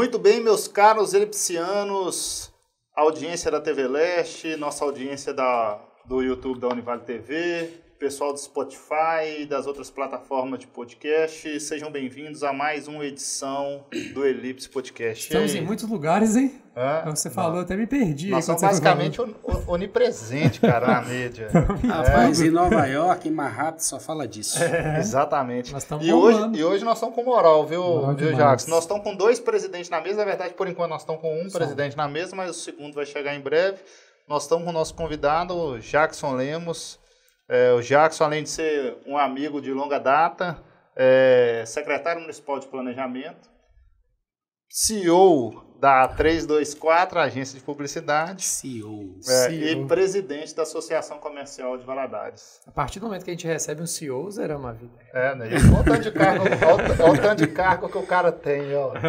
Muito bem, meus caros elipsianos, audiência da TV Leste, nossa audiência da, do YouTube da Univale TV, pessoal do Spotify e das outras plataformas de podcast. Sejam bem-vindos a mais uma edição do Elipse Podcast. Estamos em muitos lugares, hein? É? Você falou, Não. até me perdi. Nós somos basicamente onipresente, cara, na mídia. Rapaz, é. em Nova York, em Manhattan, só fala disso. É. Exatamente. Nós e, hoje, e hoje nós estamos com moral, viu, viu Jacques? Nós estamos com dois presidentes na mesa. Na verdade, por enquanto, nós estamos com um só. presidente na mesa, mas o segundo vai chegar em breve. Nós estamos com o nosso convidado, Jackson Lemos é, o Jackson, além de ser um amigo de longa data, é secretário municipal de planejamento, CEO da 324, agência de publicidade. CEO. É, CEO. E presidente da Associação Comercial de Valadares. A partir do momento que a gente recebe um CEO, zeramos a vida. É, né? Olha o tanto de cargo, olha, olha tanto de cargo que o cara tem, ó.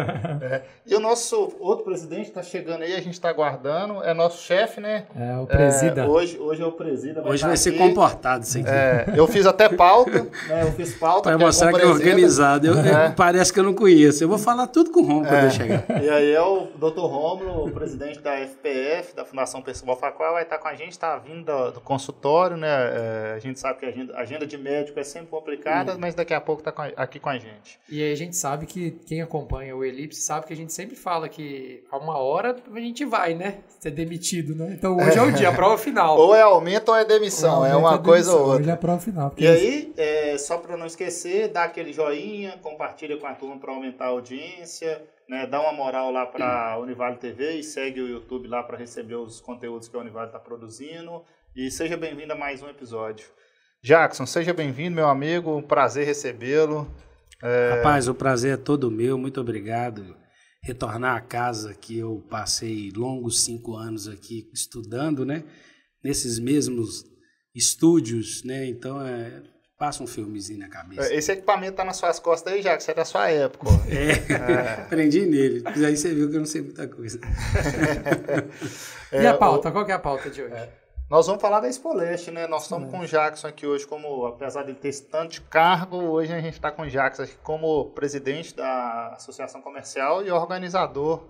É. E o nosso outro presidente está chegando aí, a gente está aguardando. É nosso chefe, né? É, o presida. É, hoje, hoje é o presida. Vai hoje tá vai aqui. ser comportado isso aqui. É, eu fiz até pauta, né? Eu fiz pauta. Para é mostrar que é organizado. Eu, é. parece que eu não conheço. Eu vou falar tudo com o Rom quando eu chegar. E aí é o o doutor Romulo, presidente da FPF, da Fundação Pessoal Facol, vai estar com a gente, está vindo do, do, consultório, né? É, a gente sabe que a agenda, agenda de médico é sempre complicada, hum. mas daqui a pouco está aqui com a gente. E aí a gente sabe que quem acompanha o Elipse sabe que a gente sempre fala que a uma hora a gente vai, né? Ser demitido, né? Então hoje é, é o dia, a prova final. Ou é aumento ou é demissão, ou é uma coisa demissão, ou outra. Hoje é a prova final. E aí, é, só para não esquecer, dá aquele joinha, compartilha com a turma para aumentar a audiência, né? dá uma moral lá para a Univale TV e segue o YouTube lá para receber os conteúdos que a Univale está produzindo. E seja bem-vindo a mais um episódio. Jackson, seja bem-vindo, meu amigo, um prazer recebê-lo. É... Rapaz, o prazer é todo meu, muito obrigado. Retornar à casa que eu passei longos cinco anos aqui estudando, né? Nesses mesmos estúdios, né? Então é Passa um filmezinho na cabeça. Esse equipamento tá nas suas costas aí, já, que você é da sua época. Ó. É, é. aprendi nele. Mas aí você viu que eu não sei muita coisa. é, e a é, pauta? O... Qual é a pauta de hoje? É. Nós vamos falar da Expoleste, né? Nós estamos com o Jackson aqui hoje, como, apesar de ter tanto cargo, hoje a gente está com o Jackson aqui como presidente da Associação Comercial e organizador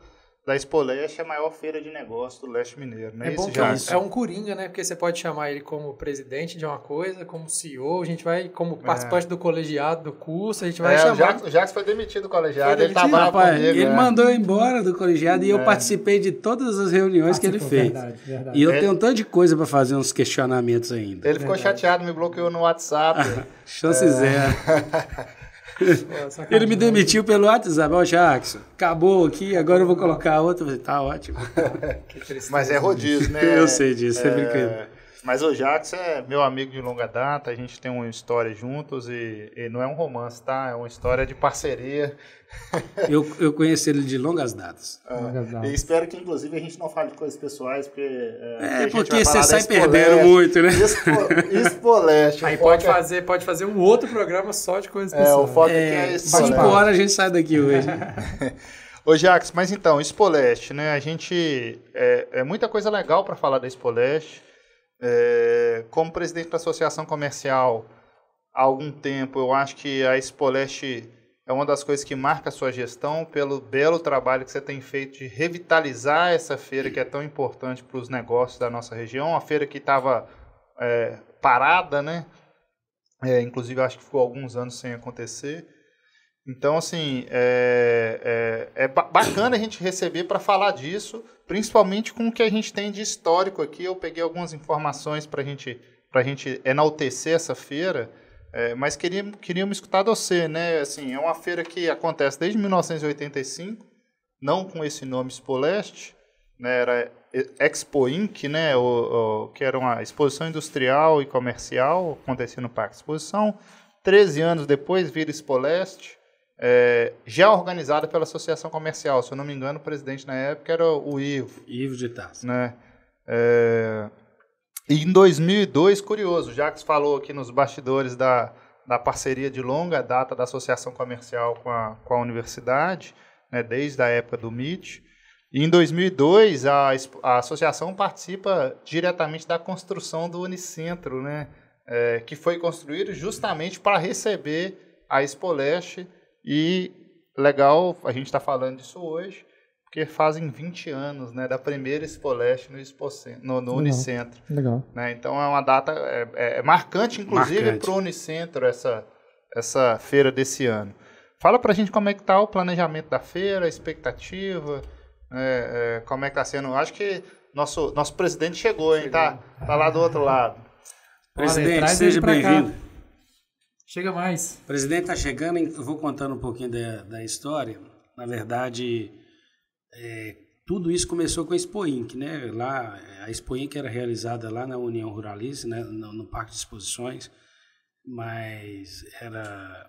da Espoleste é a maior feira de negócio do leste mineiro, né? É bom que isso. É, é um coringa, né? Porque você pode chamar ele como presidente de uma coisa, como CEO, a gente vai como é. participante é. do colegiado do curso, a gente vai é, chamar. O Jacques, o Jacques foi demitido do colegiado, ele tava rapaz, comigo, Ele é. mandou embora do colegiado e eu participei de todas as reuniões que ah, ele fez. Verdade, verdade. E eu ele... tenho um tanto de coisa para fazer uns questionamentos ainda. Ele ficou verdade. chateado, me bloqueou no WhatsApp. Chance zero. ele me demitiu pelo WhatsApp, ó, Jackson, acabou aqui, agora eu vou colocar outro. Tá ótimo. Mas é rodízio, né? Eu sei disso, é, é brincadeira. Mas o Jax é meu amigo de longa data, a gente tem uma história juntos e, e não é um romance, tá? É uma história de parceria. eu, eu conheci ele de longas datas. É, longas datas. E espero que, inclusive, a gente não fale de coisas pessoais, porque. É, é porque você sai perdendo muito, né? Espoleste. Aí pode, é... fazer, pode fazer um outro programa só de coisas é, pessoais. É, o foco é, que é Cinco horas a gente sai daqui hoje. Ô, Jax, mas então, Spoleste, né? A gente. É, é muita coisa legal para falar da Spoleste. É, como presidente da Associação Comercial há algum tempo, eu acho que a Expoleste é uma das coisas que marca a sua gestão pelo belo trabalho que você tem feito de revitalizar essa feira que é tão importante para os negócios da nossa região, uma feira que estava é, parada, né? É, inclusive, acho que ficou alguns anos sem acontecer. Então, assim, é, é, é bacana a gente receber para falar disso, principalmente com o que a gente tem de histórico aqui. Eu peguei algumas informações para gente, a gente enaltecer essa feira, é, mas queríamos, me escutar você, né? Assim, é uma feira que acontece desde 1985, não com esse nome Spoleste, né? era Expo Inc., né? O, o, que era uma exposição industrial e comercial acontecendo no Parque Exposição. 13 anos depois vira Spoleste é, já organizada pela Associação Comercial. Se eu não me engano, o presidente na época era o Ivo. Ivo de Tarso. Né? É, e em 2002, curioso, que Jacques falou aqui nos bastidores da, da parceria de longa data da Associação Comercial com a, com a universidade, né, desde a época do MIT. E em 2002, a, a associação participa diretamente da construção do Unicentro, né, é, que foi construído justamente para receber a Expoleste e legal a gente está falando disso hoje, porque fazem 20 anos né, da primeira Expoleste no, no, no legal, Unicentro. Legal. Né? Então é uma data é, é, é marcante, inclusive, para o Unicentro essa, essa feira desse ano. Fala para a gente como é que está o planejamento da feira, a expectativa, é, é, como é que está sendo. Acho que nosso, nosso presidente chegou, hein? Está Tá, tá lá do outro lado. Presidente, Olha, seja bem-vindo. Chega mais. O presidente está chegando, eu vou contando um pouquinho da, da história. Na verdade, é, tudo isso começou com a Expo Inc, né? Lá, é, a Expo Inc era realizada lá na União Ruralista, né? no, no Parque de Exposições, mas era...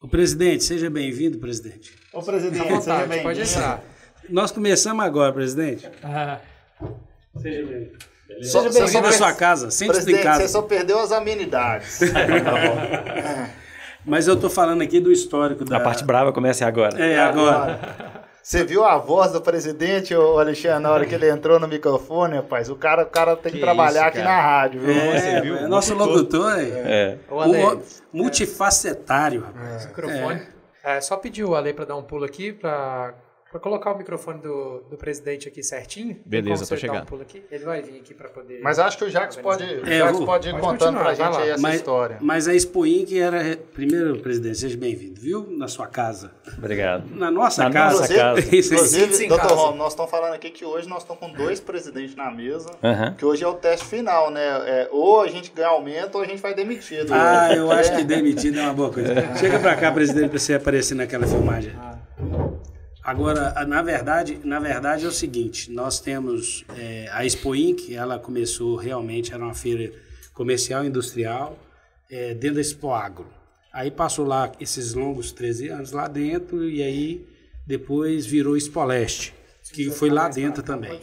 O presidente, seja bem-vindo, presidente. Ô, presidente, vontade, seja bem-vindo. Pode entrar. Nós começamos agora, presidente. Ah. Seja bem-vindo. Só, Seja só na sua casa, sente em casa. Você só perdeu as amenidades. Tá é. Mas eu tô falando aqui do histórico da. A parte brava começa agora. É, agora. Você viu a voz do presidente, o Alexandre, na hora que ele entrou no microfone, rapaz? O cara, o cara tem que, que trabalhar isso, aqui na rádio, viu? É, Você viu? É nosso locutor, é. é. O, o multifacetário, rapaz. É. Microfone. É. É, só pedir o Ale para dar um pulo aqui para para colocar o microfone do, do presidente aqui certinho. Beleza, tô chegando. Um aqui, ele vai vir aqui para poder. Mas acho que o Jacques pode, é, o pode ir pode contando para a gente aí essa mas, história. Mas a Expo que era. Primeiro, presidente, seja bem-vindo, viu? Na sua casa. Obrigado. Na nossa na casa. Nossa casa. Inclusive, inclusive doutor Rom, nós estamos falando aqui que hoje nós estamos com dois é. presidentes na mesa, uhum. que hoje é o teste final, né? É, ou a gente ganha aumento ou a gente vai demitido. Né? Ah, eu acho que é. demitido é uma boa coisa. Chega para cá, presidente, para você aparecer naquela filmagem. Ah. Agora, na verdade, na verdade é o seguinte, nós temos é, a Expo Inc, ela começou realmente, era uma feira comercial industrial é, dentro da Expo Agro. Aí passou lá esses longos 13 anos lá dentro e aí depois virou Expo Leste, que foi lá dentro também.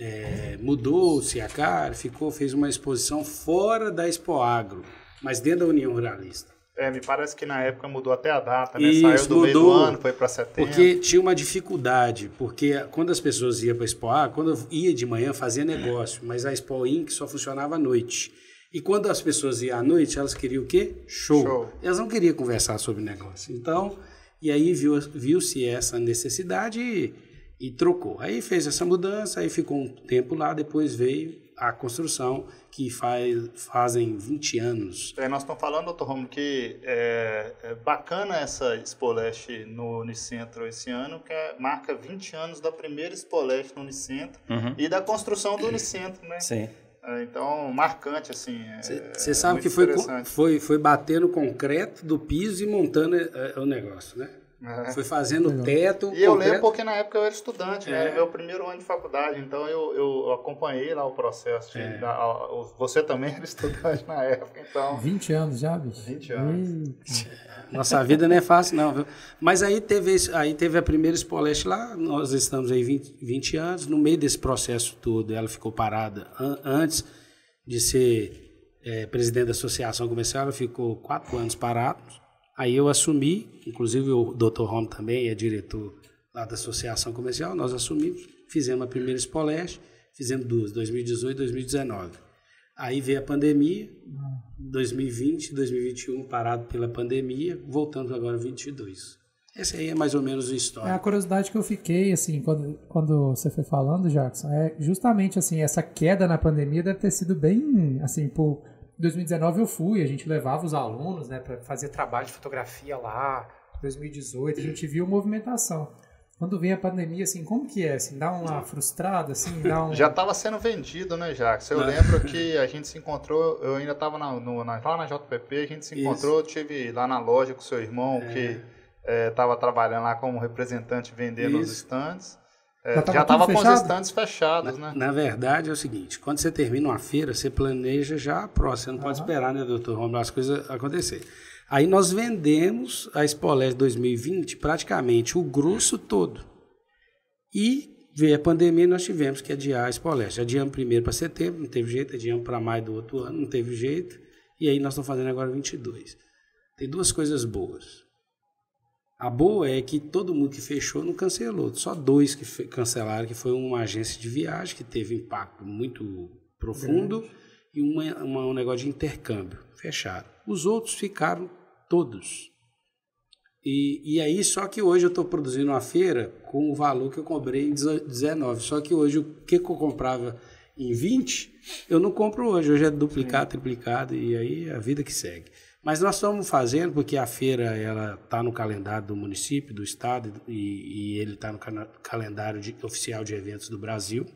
É, Mudou-se a cara, ficou, fez uma exposição fora da Expo Agro, mas dentro da União Ruralista. É, me parece que na época mudou até a data, né? Isso, Saiu do mudou, meio do ano, foi para setembro. Porque tinha uma dificuldade, porque quando as pessoas iam para a Expo A, quando eu ia de manhã fazia negócio, mas a Expo Inc. só funcionava à noite. E quando as pessoas iam à noite, elas queriam o quê? Show. Show. Elas não queriam conversar sobre negócio. Então, e aí viu-se viu essa necessidade e, e trocou. Aí fez essa mudança, aí ficou um tempo lá, depois veio a construção, que faz, fazem 20 anos. É, nós estamos falando, doutor Romulo, que é, é bacana essa Spoleste no Unicentro esse ano, que é, marca 20 anos da primeira Spoleste no Unicentro uhum. e da construção do Unicentro, né? Sim. É, então, marcante, assim. Você é, sabe é que foi, foi, foi bater no concreto do piso e montando é, o negócio, né? É. Fui fazendo o teto. E eu lembro porque na época eu era estudante, né? É. meu primeiro ano de faculdade, então eu, eu acompanhei lá o processo. De, é. a, você também era estudante na época, então. 20 anos já, bicho? 20 anos. Nossa vida não é fácil, não, viu? Mas aí teve, aí teve a primeira Spoleste lá, nós estamos aí 20, 20 anos. No meio desse processo todo, ela ficou parada an antes de ser é, presidente da associação comercial, ela ficou quatro anos parada Aí eu assumi, inclusive o Dr. Rom também é diretor lá da Associação Comercial, nós assumimos, fizemos a primeira Spoleste, fizemos duas, 2018 e 2019. Aí veio a pandemia, 2020, 2021 parado pela pandemia, voltando agora 22. Essa aí é mais ou menos a história. É a curiosidade que eu fiquei, assim, quando, quando você foi falando, Jackson, é justamente, assim, essa queda na pandemia deve ter sido bem, assim, por em 2019 eu fui, a gente levava os alunos né, para fazer trabalho de fotografia lá. 2018 a gente viu movimentação. Quando vem a pandemia, assim, como que é? Assim, dá uma frustrada, assim, dá um... Já estava sendo vendido, né, Jacques? Eu lembro que a gente se encontrou, eu ainda estava na, na, lá na JPP, a gente se encontrou, Isso. tive lá na loja com o seu irmão, é. que estava é, trabalhando lá como representante vendendo Isso. os estandes. É, já estava com os estandes fechados, na, né? Na verdade é o seguinte, quando você termina uma feira, você planeja já a próxima, você não uhum. pode esperar, né, doutor Romulo, as coisas acontecerem. Aí nós vendemos a Spolés 2020 praticamente o grosso todo. E veio a pandemia e nós tivemos que adiar a Spolés. Adiamos primeiro para setembro, não teve jeito, adiamos para maio do outro ano, não teve jeito. E aí nós estamos fazendo agora 22. Tem duas coisas boas. A boa é que todo mundo que fechou não cancelou, só dois que cancelaram, que foi uma agência de viagem que teve impacto muito profundo Grande. e uma, uma, um negócio de intercâmbio, fecharam. Os outros ficaram todos. E, e aí, só que hoje eu estou produzindo uma feira com o valor que eu comprei em 19. Só que hoje o que, eu comprava em 20, eu não compro hoje. Hoje é duplicado, triplicado, e aí é a vida que segue. Mas nós estamos fazendo porque a feira ela está no calendário do município, do estado e, e ele está no calendário de, oficial de eventos do Brasil.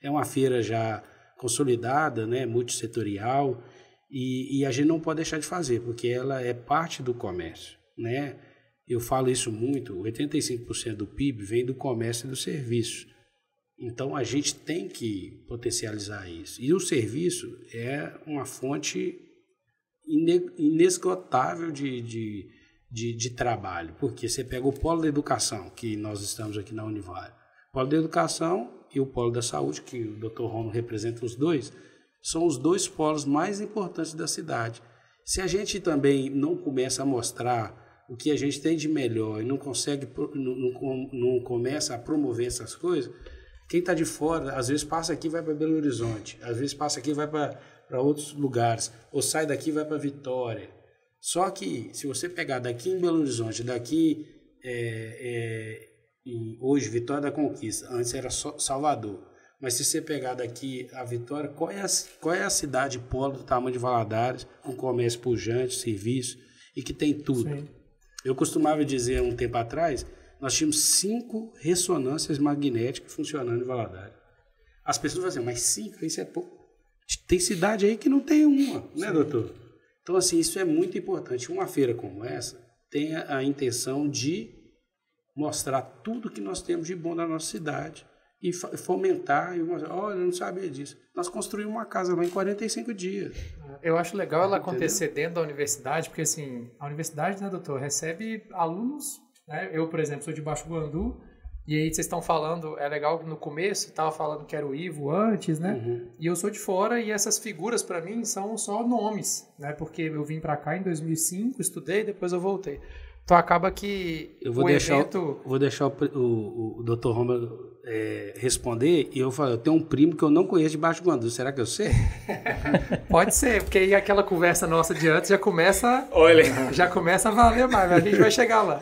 É uma feira já consolidada, né, multissetorial e, e a gente não pode deixar de fazer porque ela é parte do comércio, né? Eu falo isso muito. 85% do PIB vem do comércio e do serviço. Então a gente tem que potencializar isso. E o serviço é uma fonte inesgotável de, de, de, de, trabalho, porque você pega o polo da educação, que nós estamos aqui na Univale, o polo da educação e o polo da saúde, que o Dr. Romo representa os dois, são os dois polos mais importantes da cidade. Se a gente também não começa a mostrar o que a gente tem de melhor e não consegue, não, não, não começa a promover essas coisas, quem está de fora, às vezes passa aqui vai para Belo Horizonte, às vezes passa aqui vai para para outros lugares, ou sai daqui e vai para Vitória. Só que se você pegar daqui em Belo Horizonte, daqui é, é, hoje Vitória da Conquista, antes era Salvador, mas se você pegar daqui a Vitória, qual é a, qual é a cidade polo do tamanho de Valadares, com comércio pujante, serviço e que tem tudo? Sim. Eu costumava dizer um tempo atrás, nós tínhamos cinco ressonâncias magnéticas funcionando em Valadares. As pessoas falam assim, mas cinco, isso é pouco. Tem cidade aí que não tem uma, né, Sim. doutor? Então, assim, isso é muito importante. Uma feira como essa tem a intenção de mostrar tudo que nós temos de bom na nossa cidade e fomentar. E mostrar, olha, eu não sabia disso. Nós construímos uma casa lá em 45 dias. É, eu acho legal ela Entendeu? acontecer dentro da universidade, porque assim, a universidade, né, doutor, recebe alunos. Né? Eu, por exemplo, sou de Baixo Guandu e aí vocês estão falando, é legal no começo, estava falando que era o Ivo antes, né? Uhum. E eu sou de fora e essas figuras para mim são só nomes, né? Porque eu vim para cá em 2005, estudei, depois eu voltei. Então acaba que eu vou o deixar, evento... Vou deixar o, o, o Dr. Roma é, responder e eu falo, eu tenho um primo que eu não conheço de Baixo Guandu, será que eu sei? Pode ser, porque aí aquela conversa nossa de antes já começa, Olha. já começa a valer mais, a gente vai chegar lá.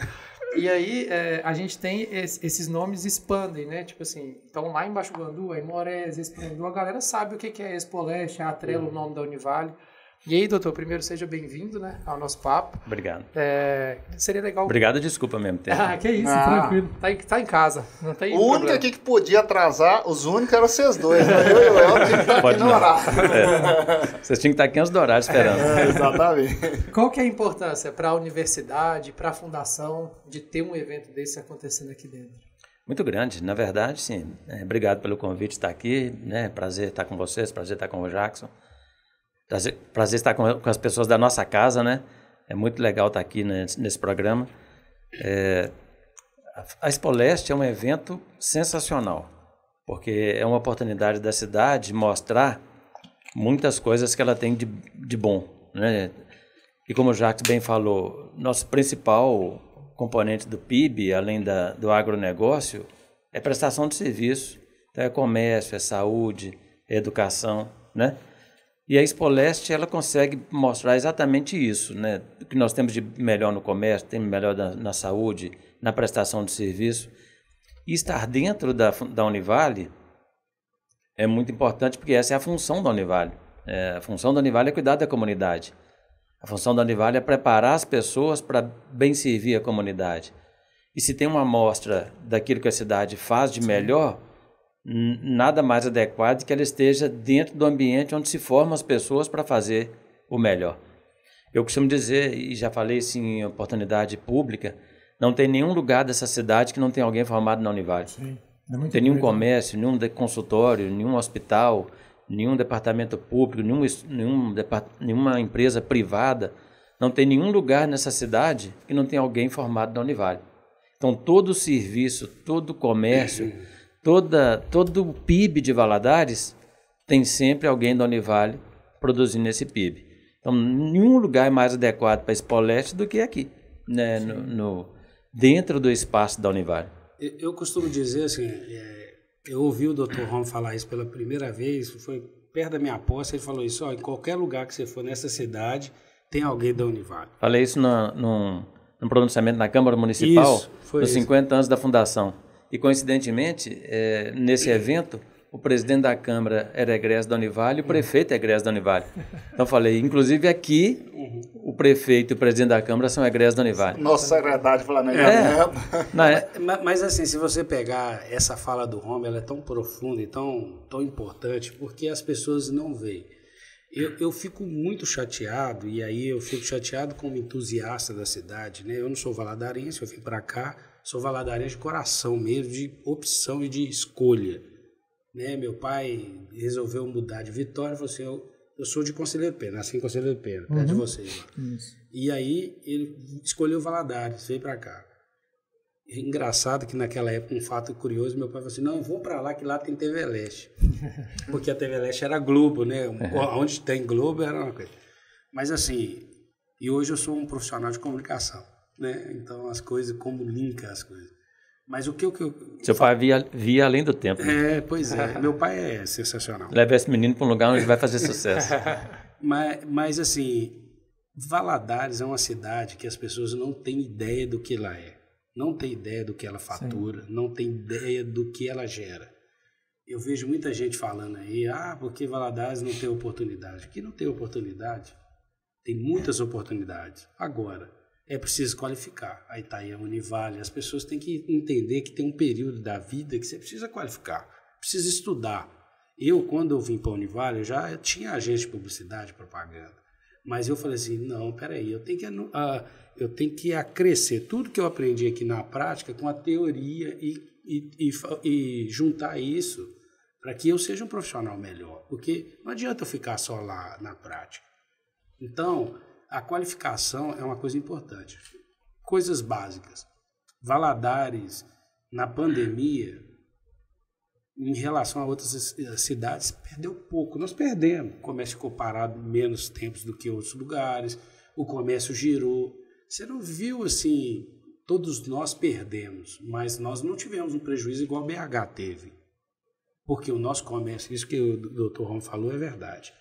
E aí é, a gente tem es, esses nomes expandem, né? Tipo assim, então lá em Baixo Guandu, aí Morés, a galera sabe o que, que é Expoleste, a Atrelo, o uhum. nome da Univale. E aí, doutor, primeiro seja bem-vindo né, ao nosso papo. Obrigado. É, seria legal. Obrigado, desculpa mesmo. Ter... Ah, que isso, ah. tranquilo. Tá em, tá em casa. Não tem o único aqui que podia atrasar, os únicos eram vocês dois. Né? Eu e o Léo que estar Pode aqui no horário. É. Vocês tinham que estar aqui antes do horário esperando. É, exatamente. Qual que é a importância para a universidade, para a fundação, de ter um evento desse acontecendo aqui dentro? Muito grande, na verdade, sim. É, obrigado pelo convite de estar aqui. Né? Prazer estar com vocês, prazer estar com o Jackson. Prazer, prazer estar com, com, as pessoas da nossa casa, né? É muito legal estar aqui nesse programa. É, a Expoleste é um evento sensacional, porque é uma oportunidade da cidade mostrar muitas coisas que ela tem de, de bom, né? E como o Jacques bem falou, nosso principal componente do PIB, além da, do agronegócio, é prestação de serviço. Então é comércio, é saúde, é educação, né? E a Expoleste ela consegue mostrar exatamente isso, né? O que nós temos de melhor no comércio, tem melhor na, na saúde, na prestação de serviço. E estar dentro da, da Univale é muito importante porque essa é a função da Univale. É, a função da Univale é cuidar da comunidade. A função da Univale é preparar as pessoas para bem servir a comunidade. E se tem uma amostra daquilo que a cidade faz de Sim. melhor, nada mais adequado que ela esteja dentro do ambiente onde se formam as pessoas para fazer o melhor. Eu costumo dizer, e já falei isso assim em oportunidade pública, não tem nenhum lugar dessa cidade que não tem alguém formado na Univale. Sim, é não tem nenhum né? comércio, nenhum consultório, nenhum hospital, nenhum departamento público, nenhum, nenhum depart, nenhuma empresa privada. Não tem nenhum lugar nessa cidade que não tem alguém formado na Univale. Então, todo serviço, todo comércio... Toda, todo o PIB de Valadares tem sempre alguém da Univale produzindo esse PIB. Então, nenhum lugar é mais adequado para Espoleste do que aqui, né, no, no, dentro do espaço da Univale. Eu, eu costumo dizer assim, é, eu ouvi o Dr. Rom falar isso pela primeira vez, foi perto da minha aposta, ele falou isso, ó, em qualquer lugar que você for nessa cidade, tem alguém da Univale. Falei isso no, pronunciamento na Câmara Municipal, isso, nos isso. 50 anos da fundação. E, coincidentemente, é, nesse evento, o presidente da Câmara era egresso da Univale e o prefeito é egresso da Univale. Então, falei, inclusive aqui, o prefeito e o presidente da Câmara são egresso da Univale. Nosso secretário falando né? é, né? mas, mas, assim, se você pegar essa fala do Rome, ela é tão profunda e tão, tão importante, porque as pessoas não veem. Eu, eu fico muito chateado, e aí eu fico chateado como entusiasta da cidade. Né? Eu não sou valadarense, eu vim para cá sou valadarense de coração mesmo, de opção e de escolha. Né? Meu pai resolveu mudar de Vitória, falou assim, eu, eu sou de Conselheiro Pena, nasci em Conselheiro Pena, uhum. perto de uhum. vocês Isso. E aí ele escolheu Valadares, veio para cá. É engraçado que naquela época, um fato curioso, meu pai falou assim, não, vamos vou para lá que lá tem TV Leste. Porque a TV Leste era Globo, né? É. Onde tem Globo era uma coisa. Mas assim, e hoje eu sou um profissional de comunicação né? Então as coisas, como linka as coisas. Mas o que eu. Que eu Seu pai via, via além do tempo. Né? É, pois é. Meu pai é sensacional. Leva esse menino para um lugar onde ele vai fazer sucesso. mas, mas, assim, Valadares é uma cidade que as pessoas não têm ideia do que ela é. Não tem ideia do que ela fatura, Sim. não tem ideia do que ela gera. Eu vejo muita gente falando aí, ah, porque Valadares não tem oportunidade. Que não tem oportunidade? Tem muitas oportunidades. Agora, é preciso qualificar. Aí está aí a Univale. As pessoas têm que entender que tem um período da vida que você precisa qualificar, precisa estudar. Eu, quando eu vim para a Univale, eu já tinha agência de publicidade e propaganda. Mas eu falei assim, não, peraí, eu tenho que, uh, eu tenho que acrescer tudo que eu aprendi aqui na prática com a teoria e, e, e, e juntar isso para que eu seja um profissional melhor. Porque não adianta eu ficar só lá na prática. Então, a qualificação é uma coisa importante. Coisas básicas. Valadares, na pandemia, em relação a outras eh, cidades, perdeu pouco. Nós perdemos. O comércio ficou parado menos tempos do que outros lugares, o comércio girou. Você não viu assim, todos nós perdemos, mas nós não tivemos um prejuízo igual BH teve. Porque o nosso comércio, isso que o doutor Ron falou é verdade.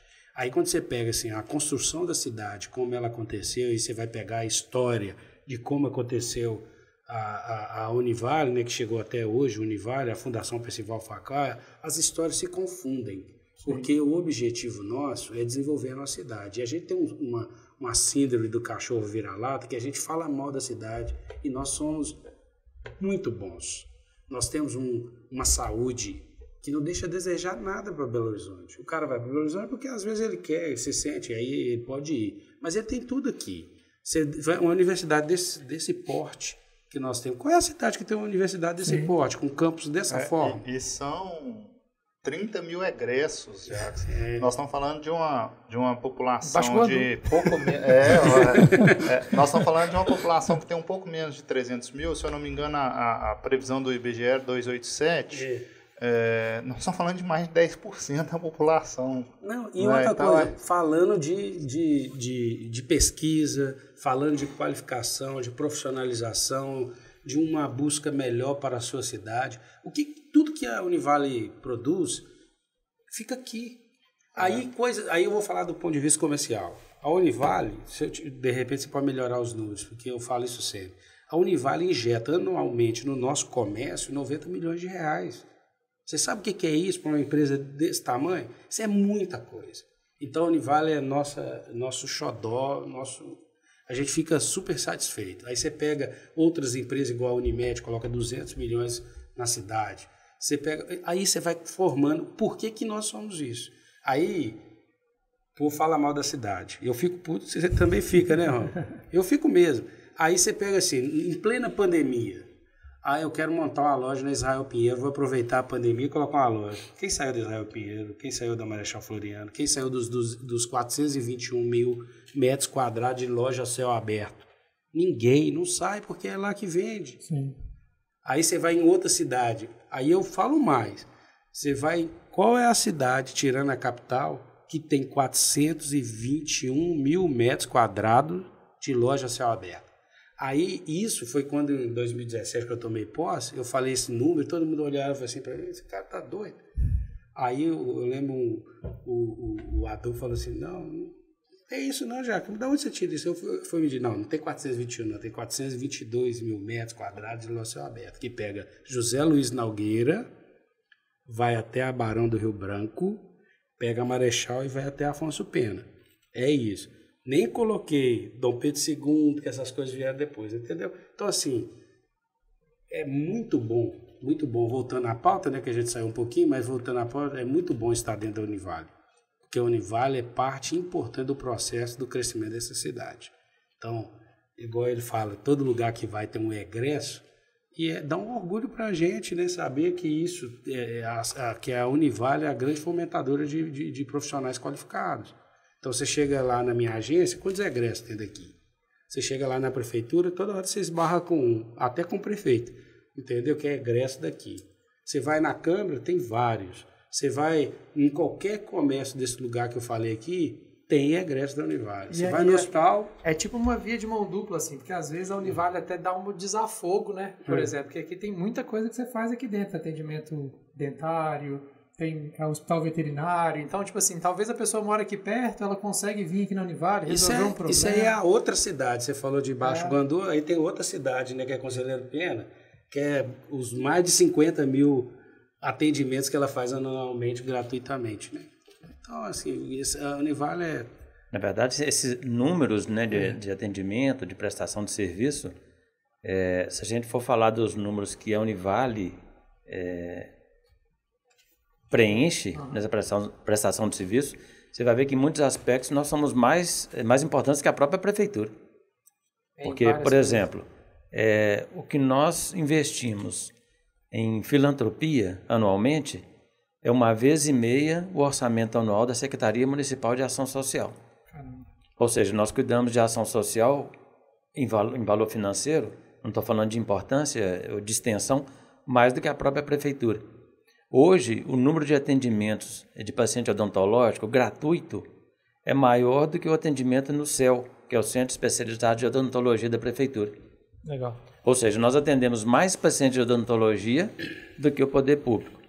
Aí quando você pega assim a construção da cidade, como ela aconteceu, e você vai pegar a história de como aconteceu a, a, a Univale, né, que chegou até hoje, Univale, a Fundação Percival Facá, as histórias se confundem. Porque o objetivo nosso é desenvolver a nossa cidade. E a gente tem uma, uma síndrome do cachorro vira-lata que a gente fala mal da cidade e nós somos muito bons. Nós temos um, uma saúde que não deixa a desejar nada para Belo Horizonte. O cara vai para Belo Horizonte porque às vezes ele quer, ele se sente, aí ele pode ir. Mas ele tem tudo aqui. Você vai uma universidade desse, desse porte que nós temos. Qual é a cidade que tem uma universidade desse Sim. porte, com campus dessa é, forma? E, e, são 30 mil egressos, já. É. Nós estamos falando de uma, de uma população de pouco menos. É, é, é, nós estamos falando de uma população que tem um pouco menos de 300 mil. Se eu não me engano, a, a previsão do IBGE é 287. É, nós estamos falando de mais de 10% da população. Não, e né? outra então, coisa, é... falando de, de, de, de, pesquisa, falando de qualificação, de profissionalização, de uma busca melhor para a sua cidade, o que, tudo que a Univale produz fica aqui. Aí, é. coisa, aí eu vou falar do ponto de vista comercial. A Univale, te, de repente você pode melhorar os números, porque eu falo isso sempre. A Univale injeta anualmente no nosso comércio 90 milhões de reais. Você sabe o que é isso para uma empresa desse tamanho? Isso é muita coisa. Então, a Univale é nossa, nosso xodó, nosso... a gente fica super satisfeito. Aí você pega outras empresas igual a Unimed, coloca 200 milhões na cidade. Você pega, aí você vai formando por que, que nós somos isso. Aí, vou falar mal da cidade, eu fico puto, você também fica, né, Ron? Eu fico mesmo. Aí você pega assim, em plena pandemia, ah, eu quero montar uma loja na Israel Pinheiro, vou aproveitar a pandemia e colocar uma loja. Quem saiu da Israel Pinheiro? Quem saiu da Marechal Floriano? Quem saiu dos, dos, dos 421 mil metros quadrados de loja a céu aberto? Ninguém, não sai porque é lá que vende. Sim. Aí você vai em outra cidade. Aí eu falo mais. Você vai. Qual é a cidade, tirando a capital, que tem 421 mil metros quadrados de loja a céu aberto? Aí, isso foi quando, em 2017, que eu tomei posse, eu falei esse número, todo mundo olhava assim para mim, esse cara tá doido. Aí, eu, eu lembro o, o, o, o Adolfo falou assim, não, não é isso não, Jaco, da onde você tira isso? Eu fui, fui medir, não, não tem 421, não, tem 422 mil metros quadrados de loção aberto, que pega José Luiz Nalgueira, vai até a Barão do Rio Branco, pega Marechal e vai até Afonso Pena. É isso. Nem coloquei Dom Pedro II, que essas coisas vieram depois, entendeu? Então, assim, é muito bom, muito bom. Voltando à pauta, né, que a gente saiu um pouquinho, mas voltando à pauta, é muito bom estar dentro da Univale, porque a Univale é parte importante do processo do crescimento dessa cidade. Então, igual ele fala, todo lugar que vai tem um egresso, e é, dá um orgulho para a gente né, saber que isso, é, é, a, a, que a Univale é a grande fomentadora de, de, de profissionais qualificados. Então você chega lá na minha agência, quantos egressos tem daqui? Você chega lá na prefeitura, toda hora você esbarra com um, até com o prefeito, entendeu? Que é egresso daqui. Você vai na Câmara, tem vários. Você vai em qualquer comércio desse lugar que eu falei aqui, tem egresso da Univale. Você é vai no é hospital. É, tipo uma via de mão dupla, assim, porque às vezes a Univale até dá um desafogo, né? Por é. exemplo, porque aqui tem muita coisa que você faz aqui dentro, atendimento dentário, tem é, hospital veterinário. Então, tipo assim, talvez a pessoa mora aqui perto, ela consegue vir aqui na Univale, resolver é, um problema. Isso aí é a outra cidade. Você falou de Baixo é. Guandu, aí tem outra cidade, né, que é Conselheiro Pena, que é os mais de 50 mil atendimentos que ela faz anualmente gratuitamente, né? Então, assim, esse, a Univale é... Na verdade, esses números né, de, é. de atendimento, de prestação de serviço, é, se a gente for falar dos números que a Univale é, preenche ah. nessa prestação, prestação de serviço, você vai ver que em muitos aspectos nós somos mais, eh, mais importantes que a própria prefeitura. Porque, por exemplo, é, o que nós investimos em filantropia anualmente é uma vez e meia o orçamento anual da Secretaria Municipal de Ação Social. Caramba. Ou seja, nós cuidamos de ação social em, valo, em valor financeiro, não estou falando de importância ou de extensão, mais do que a própria prefeitura. Hoje, o número de atendimentos de paciente odontológico gratuito é maior do que o atendimento no CEL, que é o Centro Especializado de Odontologia da Prefeitura. Legal. Ou seja, nós atendemos mais pacientes de odontologia do que o poder público.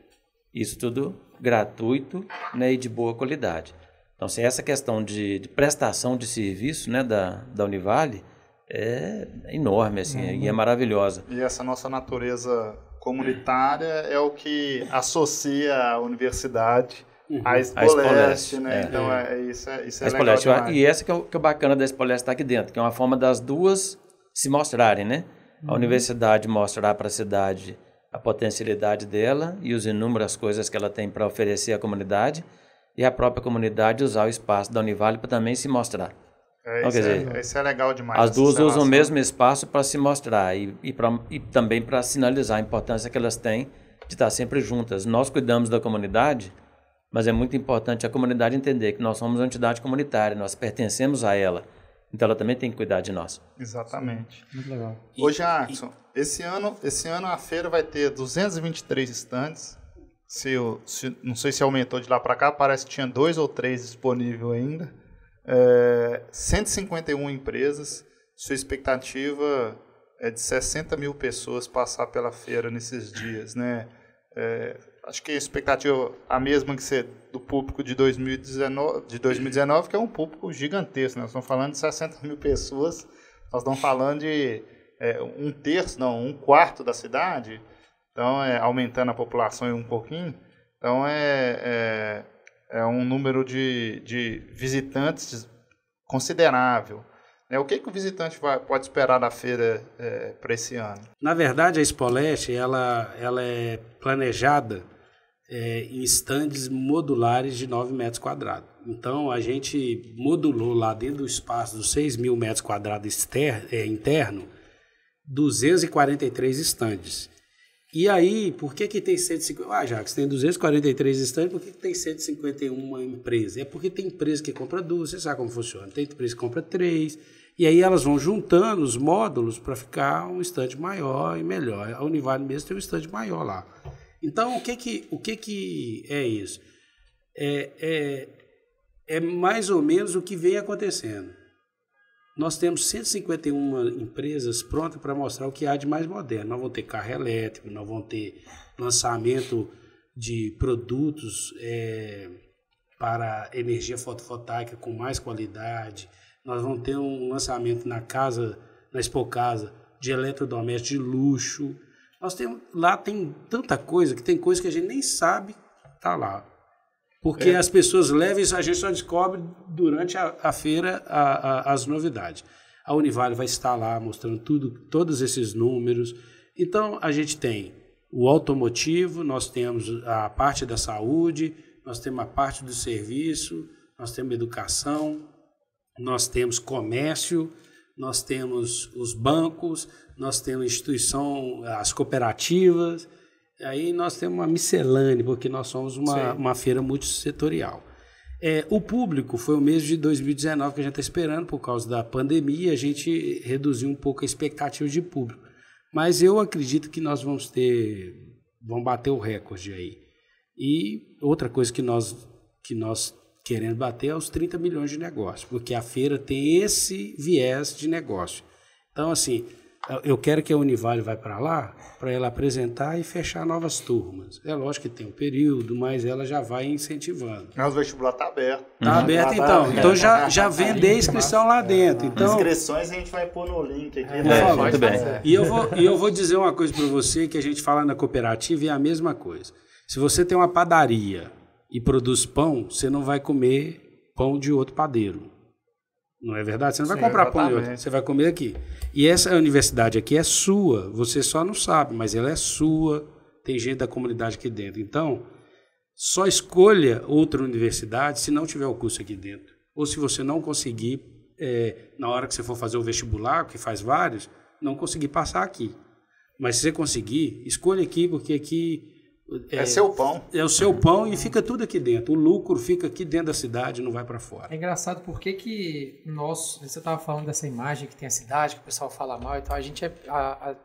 Isso tudo gratuito né, e de boa qualidade. Então, se essa questão de, de prestação de serviço né, da, da Univale é enorme assim, uhum. e é maravilhosa. E essa nossa natureza comunitária é o que associa a universidade uhum. à Espoleste, né? É. Então, é, é, isso é, isso é a legal demais. E essa que é, o, que é bacana da Espoleste estar tá aqui dentro, que é uma forma das duas se mostrarem, né? Uhum. A universidade mostrar para a cidade a potencialidade dela e as inúmeras coisas que ela tem para oferecer à comunidade e a própria comunidade usar o espaço da Univale para também se mostrar. É, então, quer é, dizer, isso é legal demais. As duas usam o mesmo espaço para se mostrar e, e, pra, e também para sinalizar a importância que elas têm de estar sempre juntas. Nós cuidamos da comunidade, mas é muito importante a comunidade entender que nós somos uma entidade comunitária, nós pertencemos a ela. Então ela também tem que cuidar de nós. Exatamente. Muito legal. Hoje, Axon, e... esse, ano, esse ano a feira vai ter 223 estantes. Se, eu, se não sei se aumentou de lá para cá, parece que tinha dois ou três disponível ainda. É, 151 empresas, sua expectativa é de 60 mil pessoas passar pela feira nesses dias, né? É, acho que a expectativa a mesma que ser do público de 2019, de 2019, que é um público gigantesco. Né? Nós estamos falando de 60 mil pessoas, nós estamos falando de é, um terço, não, um quarto da cidade. Então, é, aumentando a população um pouquinho. Então, é, é é, um número de, de visitantes considerável. Né? o que, que o visitante vai, pode esperar da feira é, para esse ano? Na verdade, a Spoleste ela, ela é planejada é, em estandes modulares de 9 metros quadrados. Então, a gente modulou lá dentro do espaço dos 6 mil metros quadrados externo, é, interno, 243 estandes. E aí, por que, que tem 150? Ah, Jacques, tem 243 estandes. por que, que tem 151 empresa? É porque tem empresa que compra duas, você sabe como funciona. Tem empresa que compra três. E aí elas vão juntando os módulos para ficar um estande maior e melhor. A Univale mesmo tem um estande maior lá. Então, o que que, o que, que é isso? É, é, é mais ou menos o que vem acontecendo. Nós temos 151 empresas prontas para mostrar o que há de mais moderno. Nós vamos ter carro elétrico, nós vamos ter lançamento de produtos é, para energia fotovoltaica com mais qualidade. Nós vamos ter um lançamento na casa, na Casa, de eletrodomésticos de luxo. Nós temos, lá tem tanta coisa que tem coisa que a gente nem sabe tá lá. Porque é. as pessoas levam isso, a gente só descobre durante a, a feira a, a, as novidades. A Univale vai estar lá mostrando tudo, todos esses números. Então, a gente tem o automotivo, nós temos a parte da saúde, nós temos a parte do serviço, nós temos educação, nós temos comércio, nós temos os bancos, nós temos instituição, as cooperativas, Aí nós temos uma miscelânea, porque nós somos uma, uma feira multissetorial. É, o público foi o mês de 2019 que a gente está esperando, por causa da pandemia, a gente reduziu um pouco a expectativa de público. Mas eu acredito que nós vamos ter, vamos bater o recorde aí. E outra coisa que nós, que nós queremos bater é os 30 milhões de negócios, porque a feira tem esse viés de negócio. Então, assim, eu quero que a Univale vá para lá para ela apresentar e fechar novas turmas. É lógico que tem um período, mas ela já vai incentivando. Mas o vestibular está aberto. Está uhum. Tá aberto, então. então já, já vende a inscrição lá dentro. Então, Inscrições a gente vai pôr no link aqui. É, né? Muito bem. E eu, vou, e eu vou dizer uma coisa para você que a gente fala na cooperativa e é a mesma coisa. Se você tem uma padaria e produz pão, você não vai comer pão de outro padeiro. Não é verdade? Você não vai Sim, comprar pão você vai comer aqui. E essa universidade aqui é sua, você só não sabe, mas ela é sua, tem gente da comunidade aqui dentro. Então, só escolha outra universidade se não tiver o curso aqui dentro. Ou se você não conseguir, é, na hora que você for fazer o vestibular, que faz vários, não conseguir passar aqui. Mas se você conseguir, escolha aqui, porque aqui é, é, seu pão. É o seu pão e fica tudo aqui dentro. O lucro fica aqui dentro da cidade, não vai para fora. É engraçado porque que nós, você estava falando dessa imagem que tem a cidade, que o pessoal fala mal então A gente é, a, a,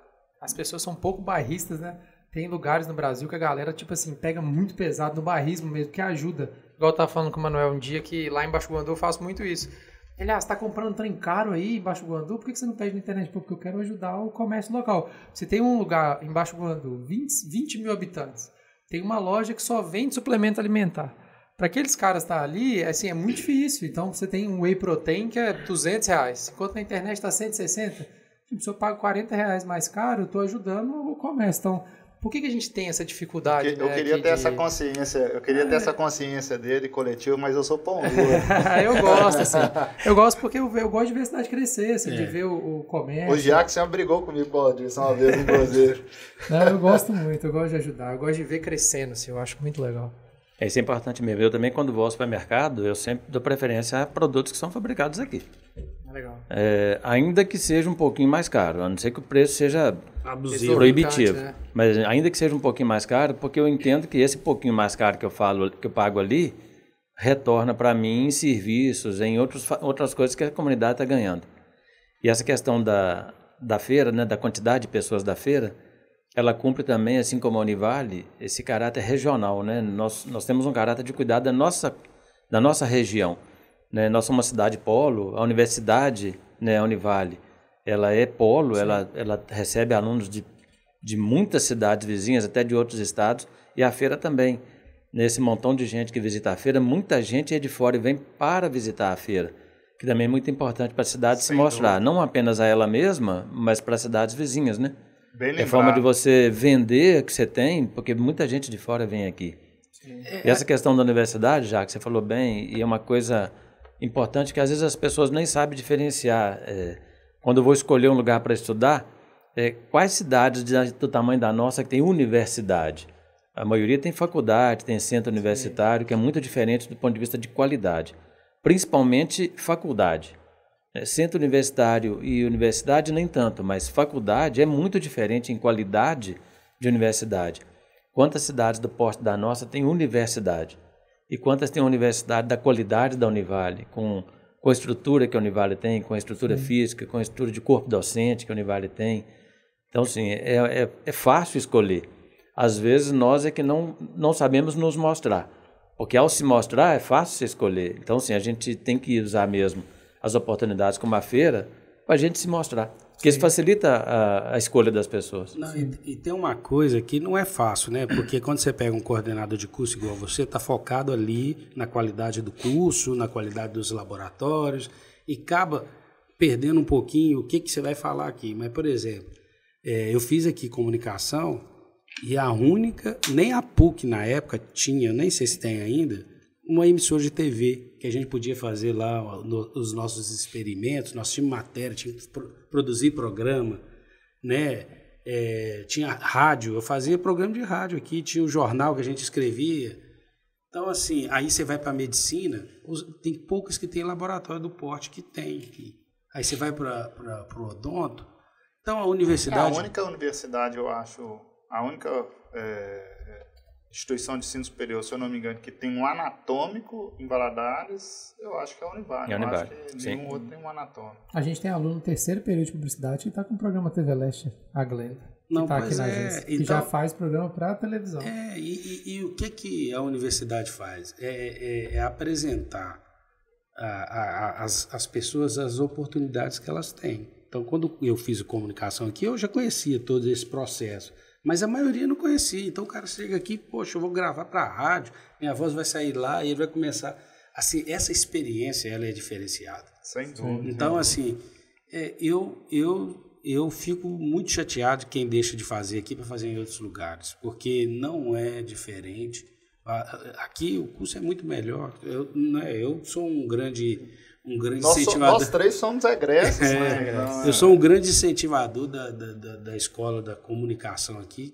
as pessoas são um pouco barristas, né? Tem lugares no Brasil que a galera tipo assim pega muito pesado no barrismo mesmo, que ajuda. Igual eu tava falando com o Manuel um dia que lá em Baixo Guandu eu faço muito isso. Ele, ah, você tá comprando trem caro aí em Baixo Guandu, por que você não pede na internet? Porque eu quero ajudar o comércio local. Você tem um lugar em Baixo Guandu, 20, 20 mil habitantes. Tem uma loja que só vende suplemento alimentar. Para aqueles caras estar tá ali, assim, é muito difícil. Então, você tem um whey protein que é 200 reais. Enquanto na internet está 160, tipo, se eu pago 40 reais mais caro, eu estou ajudando o comércio. Então, por que, que a gente tem essa dificuldade? Eu, que, né, eu queria ter de... essa consciência, eu queria ter essa consciência dele coletivo, mas eu sou pão Eu gosto, assim. Eu gosto porque eu, eu gosto de ver a cidade crescer, assim, é. de ver o, o comércio. O Jackson brigou comigo por disso uma vez, inclusive. Não, eu gosto muito, eu gosto de ajudar, eu gosto de ver crescendo, assim, eu acho muito legal. É, isso é importante mesmo. Eu também, quando vou ao supermercado, eu sempre dou preferência a produtos que são fabricados aqui. É, é, ainda que seja um pouquinho mais caro, a não ser que o preço seja Abusivo. proibitivo, né? mas ainda que seja um pouquinho mais caro, porque eu entendo que esse pouquinho mais caro que eu falo, que eu pago ali, retorna para mim em serviços, em outros, outras coisas que a comunidade está ganhando. E essa questão da, da feira, né, da quantidade de pessoas da feira, ela cumpre também, assim como a Univale, esse caráter regional, né? Nós, nós temos um caráter de cuidar da nossa, da nossa região. Né? Nós somos uma cidade polo, a universidade, né, a Univale, ela é polo, ela, ela recebe alunos de, de muitas cidades vizinhas, até de outros estados, e a feira também. Nesse montão de gente que visita a feira, muita gente é de fora e vem para visitar a feira, que também é muito importante para a cidade Sem se mostrar, dúvida. não apenas a ela mesma, mas para as cidades vizinhas, né? Bem é forma de você vender o que você tem, porque muita gente de fora vem aqui. Sim. E essa questão da universidade, já que você falou bem, e é uma coisa importante que às vezes as pessoas nem sabem diferenciar. É, quando eu vou escolher um lugar para estudar, é, quais cidades do tamanho da nossa que tem universidade? A maioria tem faculdade, tem centro universitário, Sim. que é muito diferente do ponto de vista de qualidade, principalmente faculdade. É, centro universitário e universidade nem tanto, mas faculdade é muito diferente em qualidade de universidade. Quantas cidades do porte da nossa tem universidade? e quantas tem a universidade da qualidade da Univale, com, com a estrutura que a Univale tem, com a estrutura Sim. física, com a estrutura de corpo docente que a Univale tem. Então, sim, é, é, é fácil escolher. Às vezes nós é que não, não sabemos nos mostrar, porque ao se mostrar é fácil se escolher. Então, sim, a gente tem que usar mesmo as oportunidades como a feira para a gente se mostrar. Porque isso facilita a, a escolha das pessoas. Não, e, e, tem uma coisa que não é fácil, né? Porque quando você pega um coordenador de curso igual você, está focado ali na qualidade do curso, na qualidade dos laboratórios, e acaba perdendo um pouquinho o que, que você vai falar aqui. Mas, por exemplo, é, eu fiz aqui comunicação e a única, nem a PUC na época tinha, nem sei se tem ainda, uma emissora de TV que a gente podia fazer lá no, os nossos experimentos, nós tínhamos matéria, tinha que pro, produzir programa, né? É, tinha rádio, eu fazia programa de rádio aqui, tinha o um jornal que a gente escrevia. Então, assim, aí você vai para a medicina, tem poucas que tem laboratório do porte que tem. aqui. aí você vai para o odonto. Então, a universidade... É a única universidade, eu acho, a única... É instituição de ensino superior, se eu não me engano, que tem um anatômico em Valadares, eu acho que é a Unibar. É Unibar. Eu acho que nenhum Sim. outro tem um anatômico. A gente tem aluno no terceiro período de publicidade que está com o programa TV Leste, a Glenda. Não, que tá aqui na é, agência, então, que já faz programa para televisão. É, e, e, e, o que, que a universidade faz? É, é, é apresentar às pessoas as oportunidades que elas têm. Então, quando eu fiz comunicação aqui, eu já conhecia todo esse processo mas a maioria não conhecia. Então o cara chega aqui, poxa, eu vou gravar para a rádio, minha voz vai sair lá e ele vai começar. Assim, essa experiência ela é diferenciada. Sem dúvida. Então, assim, é, eu, eu, eu fico muito chateado quem deixa de fazer aqui para fazer em outros lugares, porque não é diferente. Aqui o curso é muito melhor. Eu, né, eu sou um grande um grande nós, incentivador. Nós três somos egressos, é, né? Então, eu é. sou um grande incentivador da, da, da, da escola da comunicação aqui,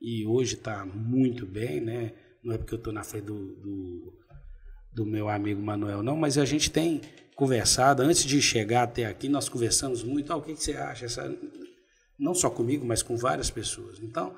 e hoje está muito bem, né? Não é porque eu estou na frente do, do, do, meu amigo Manuel, não, mas a gente tem conversado, antes de chegar até aqui, nós conversamos muito, ah, o que, que você acha? Essa, não só comigo, mas com várias pessoas. Então,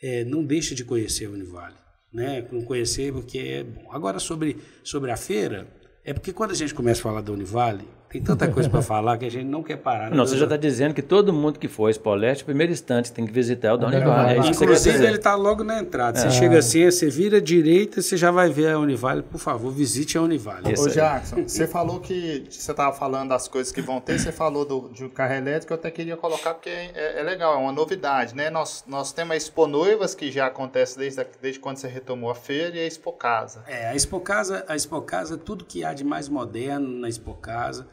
é, não deixe de conhecer o Univale, né? conhecer porque é bom. Agora, sobre, sobre a feira, é porque quando a gente começa a falar da Univale, tem tanta coisa para falar que a gente não quer parar. Né, não, você né, já está dizendo que todo mundo que for Leste, primeiro instante, tem que visitar o da Univale. É Inclusive, ele está logo na entrada. Você é. chega assim, você vira à direita, você já vai ver a Univale. Por favor, visite a Univale. Ô, Jackson, você falou que você estava falando das coisas que vão ter, você falou do, de um carro elétrico, eu até queria colocar porque é, é legal, é uma novidade, né? Nós, nós temos a Expo Noivas, que já acontece desde, desde quando você retomou a feira, e a Expo Casa. É, a Expo Casa, a Expo Casa, tudo que há de mais moderno na Expo Casa.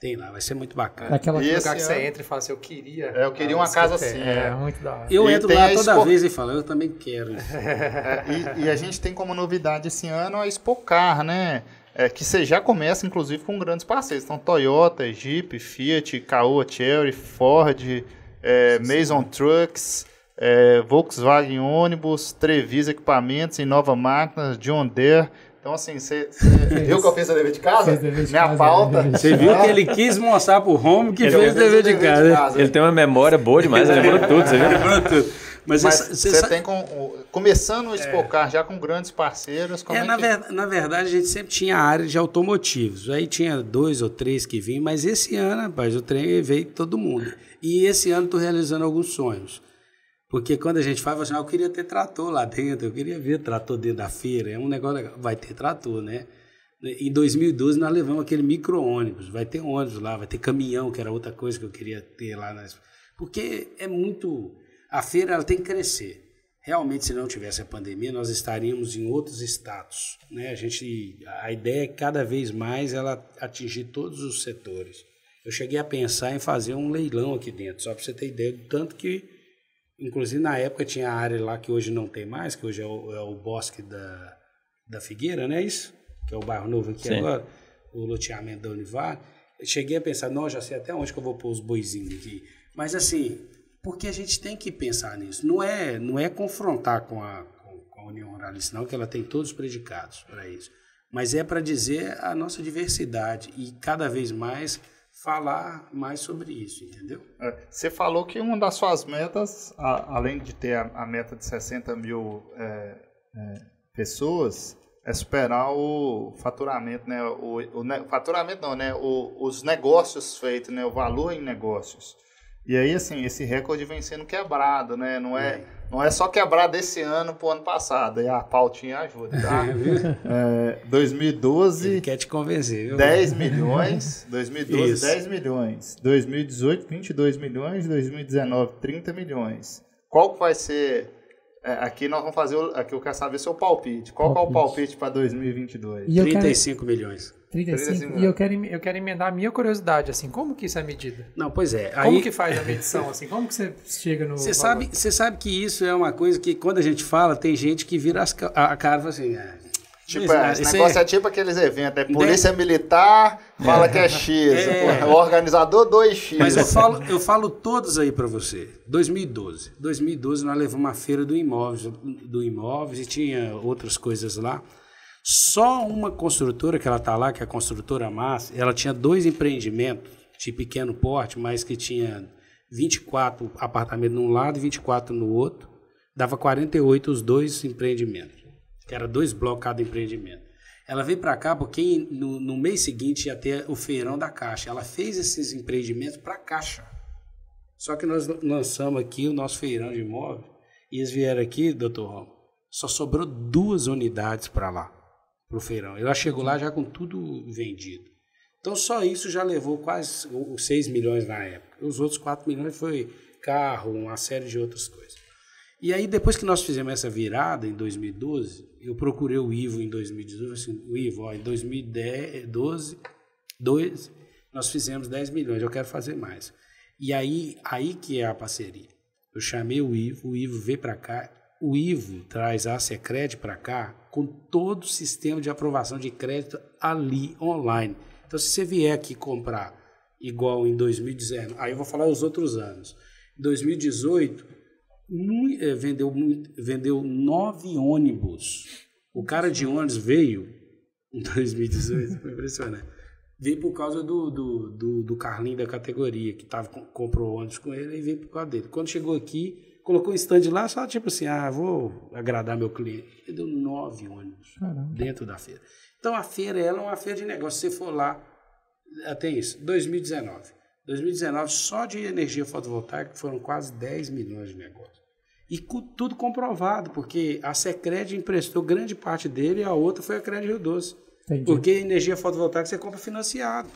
Tem lá, vai ser muito bacana. Naquela lugar que é você é... entra e fala assim, eu queria. É, eu queria ah, uma casa assim. É, é, muito da hora. Eu e entro lá toda Expo... vez e falo, eu também quero isso. e, e, a gente tem como novidade esse ano a Expocar, né? É, que você já começa, inclusive, com grandes parceiros. Então, Toyota, Jeep, Fiat, Caoa, Cherry, Ford, é, Mason Trucks, é, Volkswagen Ônibus, Trevis Equipamentos, Inova Máquinas, John Deere, então, assim, você viu que eu fiz o dever de casa? De Minha casa, pauta. Você é. viu que é. ele quis mostrar pro Romo que ele fez o dever, de, de, casa. Ele tem uma memória boa demais, ele lembrou tudo, você viu? Lembrou tudo. Mas, você, tem com, começando o Expocar é. já com grandes parceiros. É, é, na, que... ver, na verdade, a gente sempre tinha a área de automotivos. Aí tinha dois ou três que vinham, mas esse ano, rapaz, o trem veio todo mundo. E esse ano estou realizando alguns sonhos. Porque quando a gente faz, assim, ah, eu queria ter trator lá dentro, eu queria ver trator dentro da feira, é um negócio legal. Vai ter trator, né? Em 2012 nós levamos aquele micro-ônibus, vai ter ônibus lá, vai ter caminhão, que era outra coisa que eu queria ter lá. Nas... Porque é muito. A feira ela tem que crescer. Realmente, se não tivesse a pandemia, nós estaríamos em outros status. Né? A, gente, a ideia é cada vez mais ela atingir todos os setores. Eu cheguei a pensar em fazer um leilão aqui dentro, só para você ter ideia do tanto que Inclusive, na época tinha a área lá que hoje não tem mais, que hoje é o, é o Bosque da, da Figueira, não é isso? Que é o bairro novo aqui Sim. agora, o loteamento da Univar. Eu cheguei a pensar, não, já sei até onde que eu vou pôr os boizinhos aqui. Mas assim, porque a gente tem que pensar nisso. Não é, não é confrontar com a, com, com a União Ruralista, não, que ela tem todos os predicados para isso. Mas é para dizer a nossa diversidade e cada vez mais falar mais sobre isso, entendeu? É, você falou que uma das suas metas, a, além de ter a, a, meta de 60 mil é, é, pessoas, é superar o faturamento, né? O, o ne, faturamento não, né? O, os negócios feitos, né? O valor em negócios. E aí, assim, esse recorde vem sendo quebrado, né? Não é. é não é só quebrar desse ano pro ano passado. E a pautinha ajuda, tá? é, 2012. Ele quer te convencer, viu? 10 milhões. 2012, Isso. 10 milhões. 2018, 22 milhões. 2019, 30 milhões. Qual que vai ser. É, aqui nós vamos fazer. O, aqui eu quero saber seu palpite. Qual palpite. é o palpite para 2022? E 35 quero... milhões. 35? 35 e eu quero, eu quero emendar a minha curiosidade, assim, como que isso é medida? Não, pois é. Aí... Como que faz a medição, assim? Como que você chega no Você sabe, você sabe que isso é uma coisa que quando a gente fala, tem gente que vira as, a, a cara assim... É, tipo, é, esse negócio é... é... tipo aqueles eventos, né? Polícia Militar fala que é X, é. é... o organizador 2X. Mas eu falo, eu falo todos aí para você. 2012. 2012 nós levamos uma feira do imóveis, do imóveis e tinha outras coisas lá. Só uma construtora que ela está lá, que é a construtora Massa, ela tinha dois empreendimentos de pequeno porte, mas que tinha 24 apartamentos num lado e 24 no outro. Dava 48 os dois empreendimentos, que era dois blocos cada empreendimento. Ela veio para cá porque no, no, mês seguinte ia ter o feirão da Caixa. Ela fez esses empreendimentos para a Caixa. Só que nós lançamos aqui o nosso feirão de imóvel e eles vieram aqui, doutor Romo, só sobrou duas unidades para lá para o feirão. Ela chegou lá já com tudo vendido. Então só isso já levou quase os 6 milhões na época. Os outros 4 milhões foi carro, uma série de outras coisas. E aí depois que nós fizemos essa virada em 2012, eu procurei o Ivo em 2018, assim, o Ivo, ó, em 2012, nós fizemos 10 milhões, eu quero fazer mais. E aí, aí que é a parceria. Eu chamei o Ivo, o Ivo veio para cá, o Ivo traz a Secred para cá com todo o sistema de aprovação de crédito ali online. Então, se você vier aqui comprar igual em 2019, aí eu vou falar os outros anos. Em 2018, eh, vendeu, vendeu nove ônibus. O cara de ônibus veio em 2018, foi impressionante. Veio por causa do, do, do, do Carlinho da categoria, que tava, comprou ônibus com ele, e veio por causa dele. Quando chegou aqui, colocou o stand lá só tipo assim, ah, vou agradar meu cliente. Ele deu nove ônibus Caramba. dentro da feira. Então a feira ela é uma feira de negócio. Se você for lá, eh, tem isso, 2019. 2019, só de energia fotovoltaica foram quase 10 milhões de negócios. E cu, tudo comprovado, porque a Secred emprestou grande parte dele e a outra foi a Crédito Rio Doce. Entendi. Porque energia fotovoltaica você compra financiado.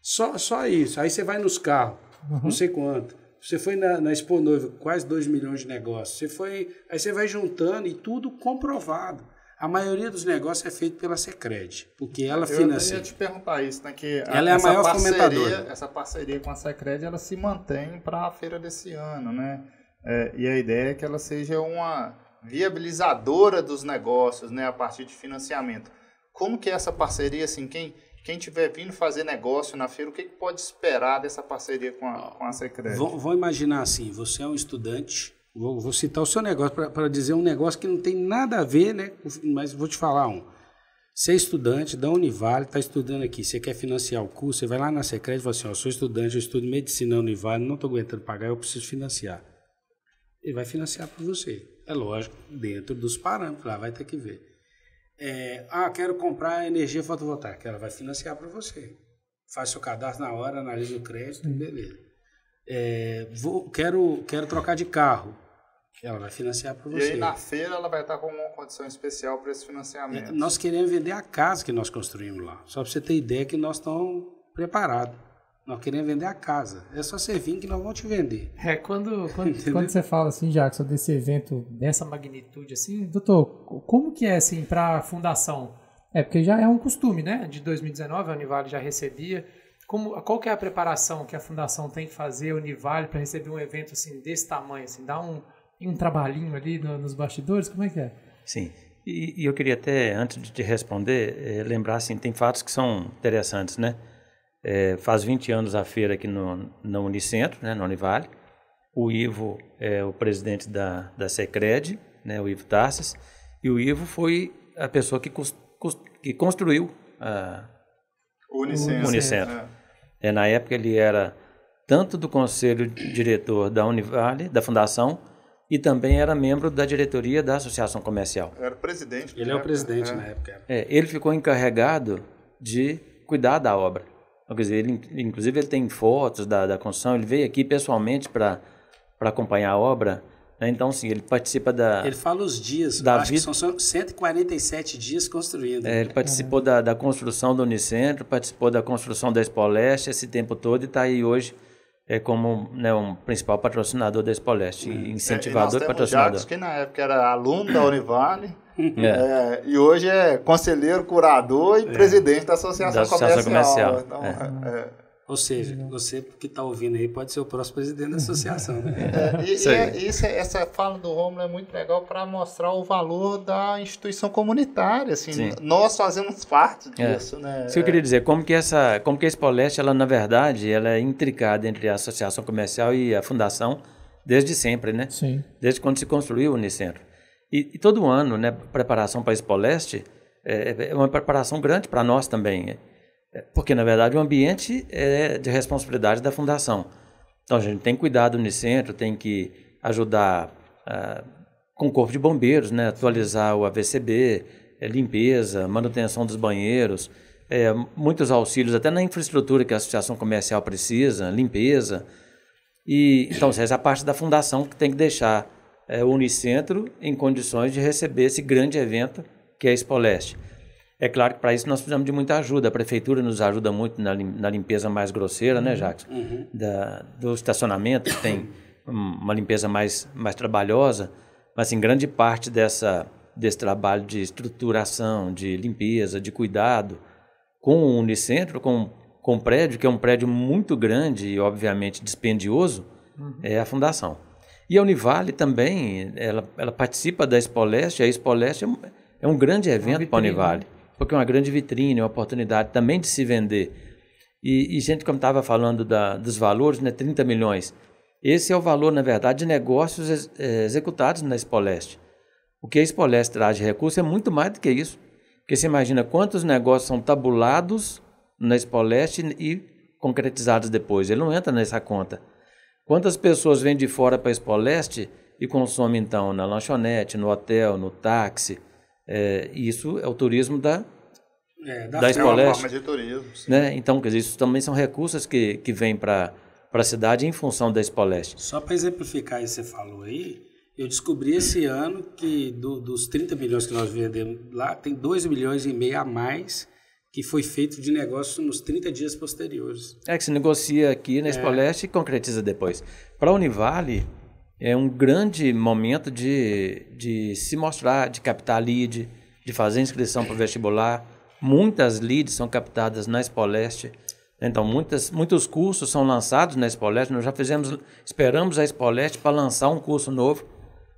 Só, só isso. Aí você vai nos carros, uhum. não sei quanto você foi na, na Expo Noivo, quase 2 milhões de negócios. Você foi, aí você vai juntando e tudo comprovado. A maioria dos negócios é feito pela Secred, porque ela eu financia. Eu ia te perguntar isso, né? Que ela é a maior parceria, fomentadora. Essa parceria com a Secred, ela se mantém para a feira desse ano, né? É, e a ideia é que ela seja uma viabilizadora dos negócios, né? A partir de financiamento. Como que é essa parceria, assim, quem quem tiver vindo fazer negócio na feira, o que, que pode esperar dessa parceria com a, com a Vou, vou imaginar assim: você é um estudante, vou, vou citar o seu negócio para dizer um negócio que não tem nada a ver, né? Mas vou te falar um. Você é estudante da Univale, está estudando aqui, você quer financiar o curso, você vai lá na Secreta e fala assim, eu sou estudante, eu estudo medicina na Univale, não estou aguentando pagar, eu preciso financiar. Ele vai financiar para você. É lógico, dentro dos parâmetros, lá vai ter que ver é, ah, quero comprar energia fotovoltaica, ela vai financiar para você. Faz seu cadastro na hora, analisa o crédito e beleza. É, vou, quero, quero trocar de carro, ela vai financiar para você. E aí, na feira ela vai estar com uma condição especial para esse financiamento. É, nós queremos vender a casa que nós construímos lá, só para você ter ideia que nós estamos preparados. Nós queremos vender a casa. É só você vir que nós vamos te vender. É, quando, quando, quando você fala assim, Jackson, desse evento dessa magnitude, assim, doutor, como que é assim para a fundação? É, porque já é um costume, né? De 2019 a Univale já recebia. Como, qual que é a preparação que a fundação tem que fazer, a Univale, para receber um evento assim desse tamanho? Assim, dá um, um trabalhinho ali no, nos bastidores? Como é que é? Sim. E, e eu queria até, antes de te responder, eh, lembrar, assim, tem fatos que são interessantes, né? é, faz 20 anos a feira aqui no, no Unicentro, né, no Univale. O Ivo é o presidente da, da Secred, né, o Ivo Tarsis, e o Ivo foi a pessoa que, cust, cust, que construiu a, o Unicentro. Unicentro. É. é. na época ele era tanto do conselho diretor da Univale, da fundação, e também era membro da diretoria da Associação Comercial. Era presidente. Ele é o presidente é. na época. É. é, ele ficou encarregado de cuidar da obra dizer, ele, inclusive ele tem fotos da, da construção, ele veio aqui pessoalmente para acompanhar a obra. Né? Então, sim, ele participa da. Ele fala os dias, da acho vida... que são 147 dias construindo. É, ele participou uhum. da, da construção do Unicentro, participou da construção da Espoleste esse tempo todo e está aí hoje é como né, um principal patrocinador da Espoleste, é. incentivador é, e patrocinador. Jacques, que na época era aluno da Univale, é. É, e hoje é conselheiro, curador e é. presidente da Associação, da Associação Comercial. Comercial. Então, ou seja, uhum. você que está ouvindo aí pode ser o próximo presidente da associação. Né? É, e, e isso, é é, essa fala do Romulo é muito legal para mostrar o valor da instituição comunitária. Assim, nós fazemos parte é. disso. É. Né? Isso que eu queria dizer, como que, essa, como que a Espoleste, ela, na verdade, ela é intricada entre a associação comercial e a fundação desde sempre, né? Sim. Desde quando se construiu o Unicentro. E, e todo ano, né, preparação para a Expoleste é, é uma preparação grande para nós também. É, porque, na verdade, o ambiente é de responsabilidade da fundação. Então, a gente tem que cuidar do Unicentro, tem que ajudar ah, com o Corpo de Bombeiros, né? atualizar o AVCB, é, limpeza, manutenção dos banheiros, é, muitos auxílios, até na infraestrutura que a associação comercial precisa, limpeza. E, então, essa é a parte da fundação que tem que deixar é, o Unicentro em condições de receber esse grande evento que é a Expoleste. É claro que para isso nós precisamos de muita ajuda. A prefeitura nos ajuda muito na, na limpeza mais grosseira, né, uhum. Jacques? Uhum. Da, do estacionamento, que tem uma limpeza mais, mais trabalhosa, mas em assim, grande parte dessa, desse trabalho de estruturação, de limpeza, de cuidado com o Unicentro, com, com o prédio, que é um prédio muito grande e obviamente dispendioso, uhum. é a fundação. E a Univale também, ela, ela participa da Expoleste, a Expoleste é um, é um grande é evento para a né? Univale porque é uma grande vitrine, é uma oportunidade também de se vender. E, e gente, como estava falando da, dos valores, né, 30 milhões. Esse é o valor, na verdade, de negócios ex, eh, executados na Espoleste. O que a Espoleste traz de recurso é muito mais do que isso. Porque você imagina quantos negócios são tabulados na Espoleste e concretizados depois. Ele não entra nessa conta. Quantas pessoas vêm de fora para a Espoleste e consomem, então, na lanchonete, no hotel, no táxi, é, isso é o turismo da é, da, da é de turismo, sim. né? Então, quer dizer, isso também são recursos que, que vêm para a cidade em função da Espoleste. Só para exemplificar isso que você falou aí, eu descobri esse ano que do, dos 30 milhões que nós vendemos lá, tem 2 milhões e meio a mais que foi feito de negócio nos 30 dias posteriores. É que se negocia aqui na Espoleste é. e concretiza depois. Para a Univale, é um grande momento de, de se mostrar, de captar lead, de fazer inscrição para o vestibular. Muitas leads são captadas na Espoleste. Então, muitas, muitos cursos são lançados na Espoleste. Nós já fizemos, esperamos a Espoleste para lançar um curso novo,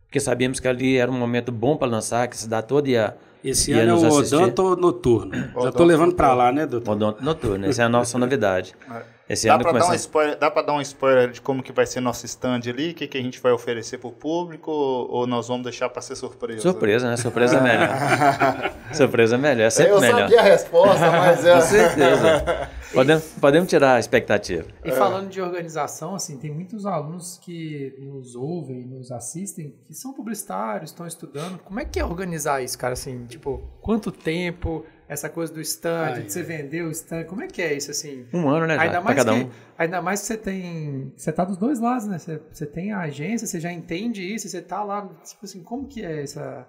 porque sabíamos que ali era um momento bom para lançar, que se dá todo ia. Esse ia ano é nos é o assistir. Odonto Noturno. já estou levando para lá, né, doutor? Odonto Noturno, essa é a nossa novidade. É. Esse dá ano pra começa... dar um spoiler, Dá para dar um spoiler de como que vai ser nosso stand ali? O que, que a gente vai oferecer para o público? Ou nós vamos deixar para ser surpresa? Surpresa, né? Surpresa é melhor. surpresa é melhor, é sempre Eu melhor. Eu sabia a resposta, mas... É... Com certeza. Podemos, podemos tirar a expectativa. E falando de organização, assim, tem muitos alunos que nos ouvem, nos assistem, que são publicitários, estão estudando. Como é que é organizar isso, cara? Assim, tipo, quanto tempo essa coisa do stand, Ai, de você vender o stand, como é que é isso assim? Um ano, né? Já, ainda mais cada que, um. Ainda mais que você tem, você tá dos dois lados, né? Você, você tem a agência, você já entende isso, você tá lá, tipo assim, como que é essa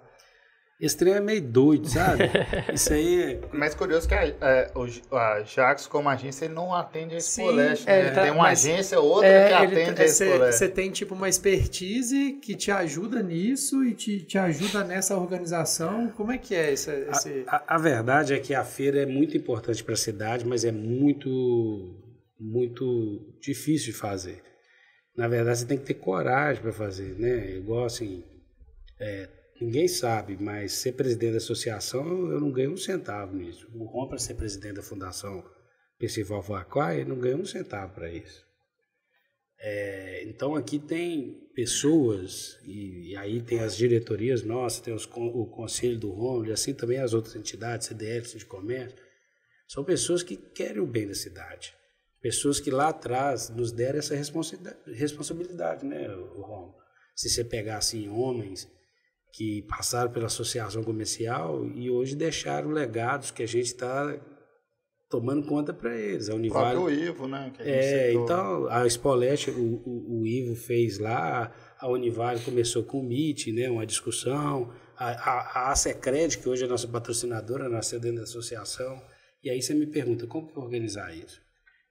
esse trem é meio doido, sabe? Isso aí. É... Mas curioso é que a, é, a, a Jax, como agência, ele não atende a Espoleste. É, né? tá, tem uma agência, outra é, que atende ele, a Espoleste. Você tem, tipo, uma expertise que te ajuda nisso e te, te ajuda nessa organização. Como é que é esse. esse... A, a, a verdade é que a feira é muito importante para a cidade, mas é muito, muito difícil de fazer. Na verdade, você tem que ter coragem para fazer, né? Igual assim. É, Ninguém sabe, mas ser presidente da associação eu não ganho um centavo nisso. O Ron para ser presidente da fundação Percival Vacuá, ele não ganha um centavo para isso. É, então aqui tem pessoas, e, e, aí tem as diretorias nossas, tem os, o conselho do Ron, e assim também as outras entidades, CDF, de comércio, são pessoas que querem o bem da cidade. Pessoas que lá atrás nos deram essa responsabilidade, responsabilidade né, Ron? Se você pegar assim homens que passaram pela associação comercial e hoje deixaram legados que a gente está tomando conta para eles. A Univale, o Ivo, né? é, então a Spolete, o, o, o, Ivo fez lá, a Univale começou com o MIT, né, uma discussão, a, a, a que hoje é nossa patrocinadora, nasceu dentro da associação, e aí você me pergunta, como que é organizar isso?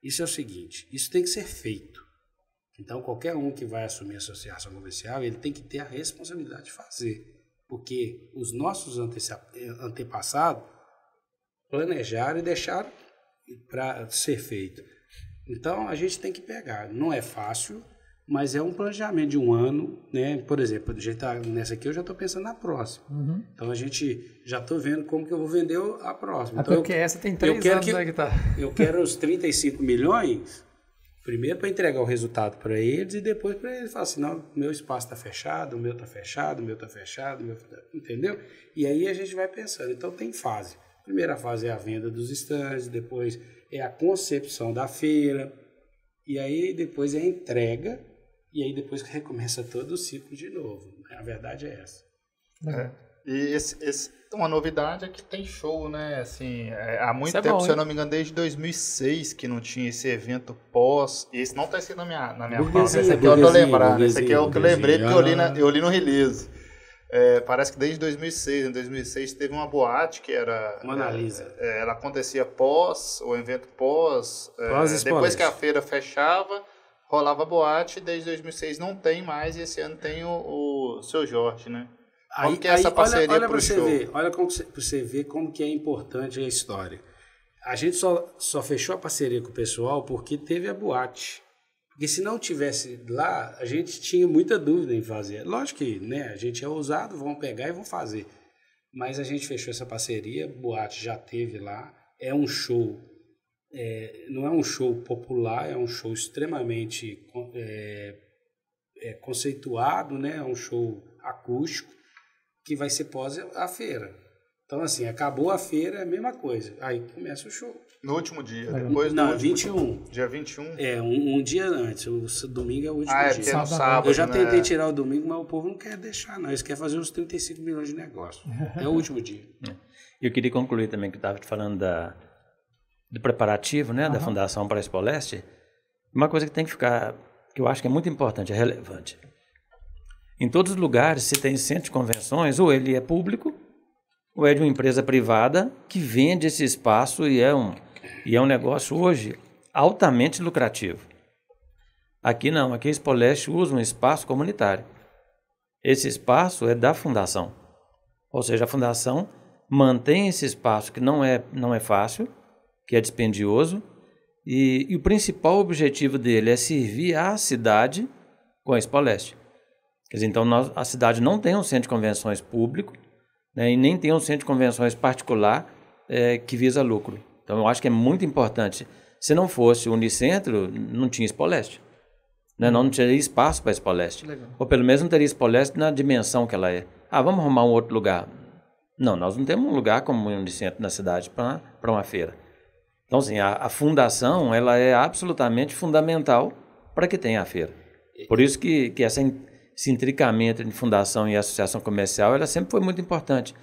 Isso é o seguinte, isso tem que ser feito. Então, qualquer um que vai assumir a associação comercial, ele tem que ter a responsabilidade de fazer, porque os nossos antepassados planejaram e deixaram para ser feito. Então, a gente tem que pegar. Não é fácil, mas é um planejamento de um ano, né? Por exemplo, a gente tá nessa aqui, eu já estou pensando na próxima. Uhum. Então a gente já estou vendo como que eu vou vender a próxima. Até então, porque eu, essa tem três anos que, né, que tá. Eu quero os 35 milhões Primeiro para entregar o resultado para eles e depois para eles falar assim, não, meu espaço está fechado, o meu está fechado, o meu está fechado, meu tá... entendeu? E aí a gente vai pensando. Então tem fase. Primeira fase é a venda dos estandes, depois é a concepção da feira, e aí depois é a entrega, e aí depois recomeça todo o ciclo de novo. A verdade é essa. É. E esse, esse, uma novidade é que tem show, né? Assim, é, há muito é tempo, bom, se eu não me engano, desde 2006 que não tinha esse evento pós. esse não tá escrito na minha, na minha fala. Esse aqui é o que eu lembrar. Esse aqui é o que eu lembrei porque eu li, na, eu li no release. É, parece que desde 2006. Em 2006 teve uma boate que era. Uma analisa. É, é ela acontecia pós, o evento pós. É, pós depois que a feira fechava, rolava boate. Desde 2006 não tem mais. E esse ano tem o, o seu Jorge, né? Aí, como que é aí, essa parceria olha, olha Você ver, olha como você, vê como que é importante a história. A gente só, só fechou a parceria com o pessoal porque teve a boate. Porque se não tivesse lá, a gente tinha muita dúvida em fazer. Lógico que né, a gente é ousado, vamos pegar e vamos fazer. Mas a gente fechou essa parceria, boate já teve lá, é um show. É, não é um show popular, é um show extremamente é, é, conceituado, né? é um show acústico que vai ser pós a feira. Então, assim, acabou a feira, é a mesma coisa. Aí começa o show. No último dia, depois Não, do 21. Dia 21? É, um, um dia antes. O domingo é o último ah, é, dia. É sábado, sábado, Eu já né? tentei tirar o domingo, mas o povo não quer deixar, não. Eles querem fazer uns 35 milhões de negócios. é o último dia. Eu queria concluir também que estava te falando da, do preparativo, né, uhum. da Fundação para a Leste. Uma coisa que tem que ficar, que eu acho que é muito importante, é relevante. Em todos os lugares se tem centro de convenções, ou ele é público, ou é de uma empresa privada que vende esse espaço e é um, e é um negócio hoje altamente lucrativo. Aqui não, aqui a Spoleste usa um espaço comunitário. Esse espaço é da fundação. Ou seja, a fundação mantém esse espaço que não é, não é fácil, que é dispendioso, e, e o principal objetivo dele é servir à cidade com a Spoleste. Quer dizer, então nós, a cidade não tem um centro de convenções público né, e nem tem um centro de convenções particular é, que visa lucro. Então eu acho que é muito importante. Se não fosse o Unicentro, não tinha Espoleste. Né? Não, não teria espaço para Espoleste. Ou pelo menos não teria Espoleste na dimensão que ela é. Ah, vamos arrumar um outro lugar. Não, nós não temos um lugar como o Unicentro na cidade para uma feira. Então, assim, a, a, fundação ela é absolutamente fundamental para que tenha a feira. Por isso que, que essa, esse intricamento entre fundação e associação comercial, ela sempre foi muito importante.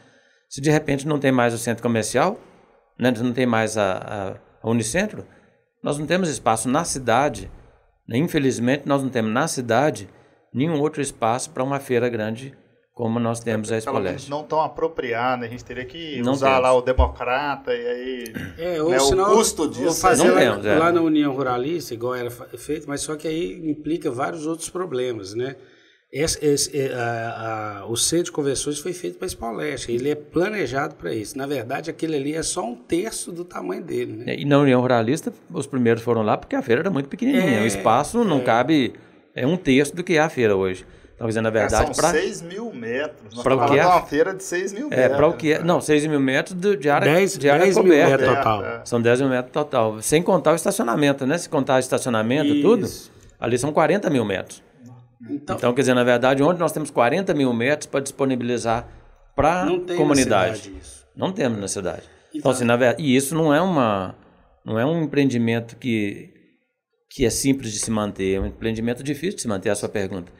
Se de repente não tem mais o centro comercial, né, não tem mais a, a, a Unicentro, nós não temos espaço na cidade, né, infelizmente nós não temos na cidade nenhum outro espaço para uma feira grande como nós temos é, a Expoleste. Não tão apropriada, a gente teria que não usar temos. lá o Democrata e aí é, ou né, senão, o custo disso. Fazer lá, temos, é. lá na União Ruralista, igual era feito, mas só que aí implica vários outros problemas, né? Esse, esse, é, a, a, o centro de conversões foi feito para esse Pauleste, ele é planejado para isso. Na verdade, aquele ali é só um terço do tamanho dele. Né? É, e na União Ruralista, os primeiros foram lá porque a feira era muito pequenininha. É, o espaço não é. cabe, é um terço do que é a feira hoje. Estão dizendo a é, verdade, é, são pra, 6 mil metros. Para o que é uma feira de 6 mil metros. É, para o que é. Né? Não, 6 mil metros de, de área, 10, de área 10 coberta. Mil metros total. É. São 10 mil metros total. Sem contar o estacionamento, né? Se contar o estacionamento, e tudo, ali são 40 mil metros. Né? Então, então, quer dizer, na verdade, onde nós temos 40 mil metros para disponibilizar para a comunidade. Não temos na cidade. Então, então assim, na verdade, e isso não é uma não é um empreendimento que que é simples de se manter, é um empreendimento difícil de se manter, é a sua pergunta.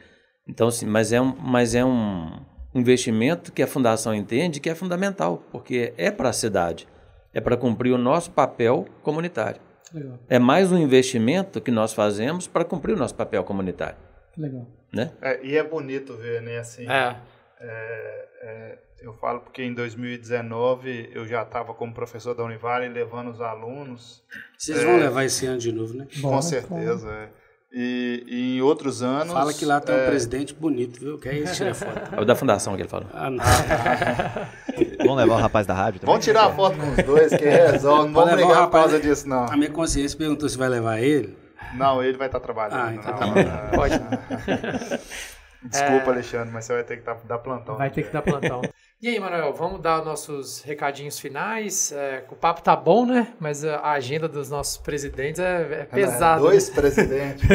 Então, assim, mas é um, mas é um investimento que a fundação entende que é fundamental, porque é para a cidade, é para cumprir o nosso papel comunitário. Legal. É mais um investimento que nós fazemos para cumprir o nosso papel comunitário. Legal. Né? É, e é bonito ver, né? Assim, é. É, é eu falo porque em 2019 eu já estava como professor da Univale levando os alunos. Vocês vão é, levar esse ano de novo, né? Bora, com certeza, é. e, e, em outros anos. Fala que lá tem um presidente bonito, viu? é isso, tira foto. É o da fundação que ele falou. Ah, não. Vamos levar o rapaz da rádio também. Vamos tirar a foto com os dois, que resolve. Não vamos brigar por causa disso, não. A minha consciência perguntou se vai levar ele. Não, ele vai estar tá trabalhando. Ah, então não, tá ah. Pode. É. Desculpa, é... Alexandre, mas você vai ter que dar plantão. Vai ter que dar plantão. e aí, Manuel, vamos dar nossos recadinhos finais. É, o papo tá bom, né? Mas a agenda dos nossos presidentes é, é, é pesada. dois né? presidentes.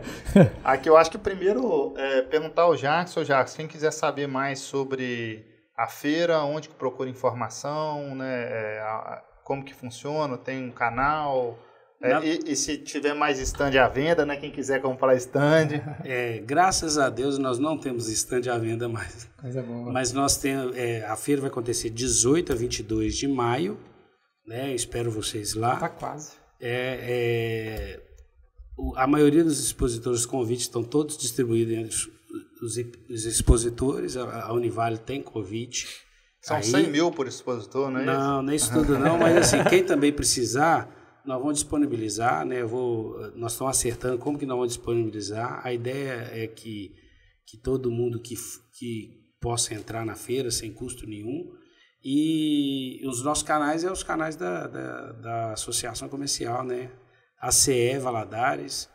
Aqui eu acho que primeiro é perguntar ao Jackson, Jackson, quem quiser saber mais sobre a feira, onde que procura informação, né? É, como que funciona, tem um canal é, Na... e, e, se tiver mais stand à venda, né? Quem quiser comprar stand. É, graças a Deus nós não temos stand à venda mais. Coisa boa. Mas nós temos. É, a feira vai acontecer 18 a 22 de maio. Né? Espero vocês lá. Tá quase. É, é, o, a maioria dos expositores os convites estão todos distribuídos entre os, os expositores. A, a Univale tem convite. São Aí, 100 mil por expositor, não é Não, isso? nem isso tudo não, mas assim, quem também precisar nós vamos disponibilizar, né? Vou, nós estamos acertando como que nós vamos disponibilizar. A ideia é que, que todo mundo que, que possa entrar na feira sem custo nenhum. E os nossos canais é os canais da, da, da Associação Comercial, né? A CE Valadares,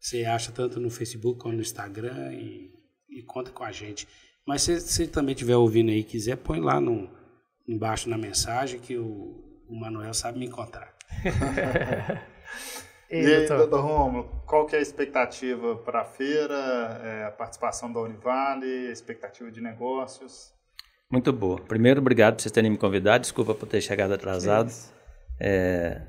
você acha tanto no Facebook como no Instagram e, e conta com a gente. Mas se você também estiver ouvindo aí quiser, põe lá no, embaixo na mensagem que o, o Manuel sabe me encontrar. e, aí, doutor, doutor Romulo, qual que é a expectativa para a feira, é, a participação da Univale, a expectativa de negócios? Muito boa. Primeiro, obrigado por vocês terem me convidado. Desculpa por ter chegado atrasado. É,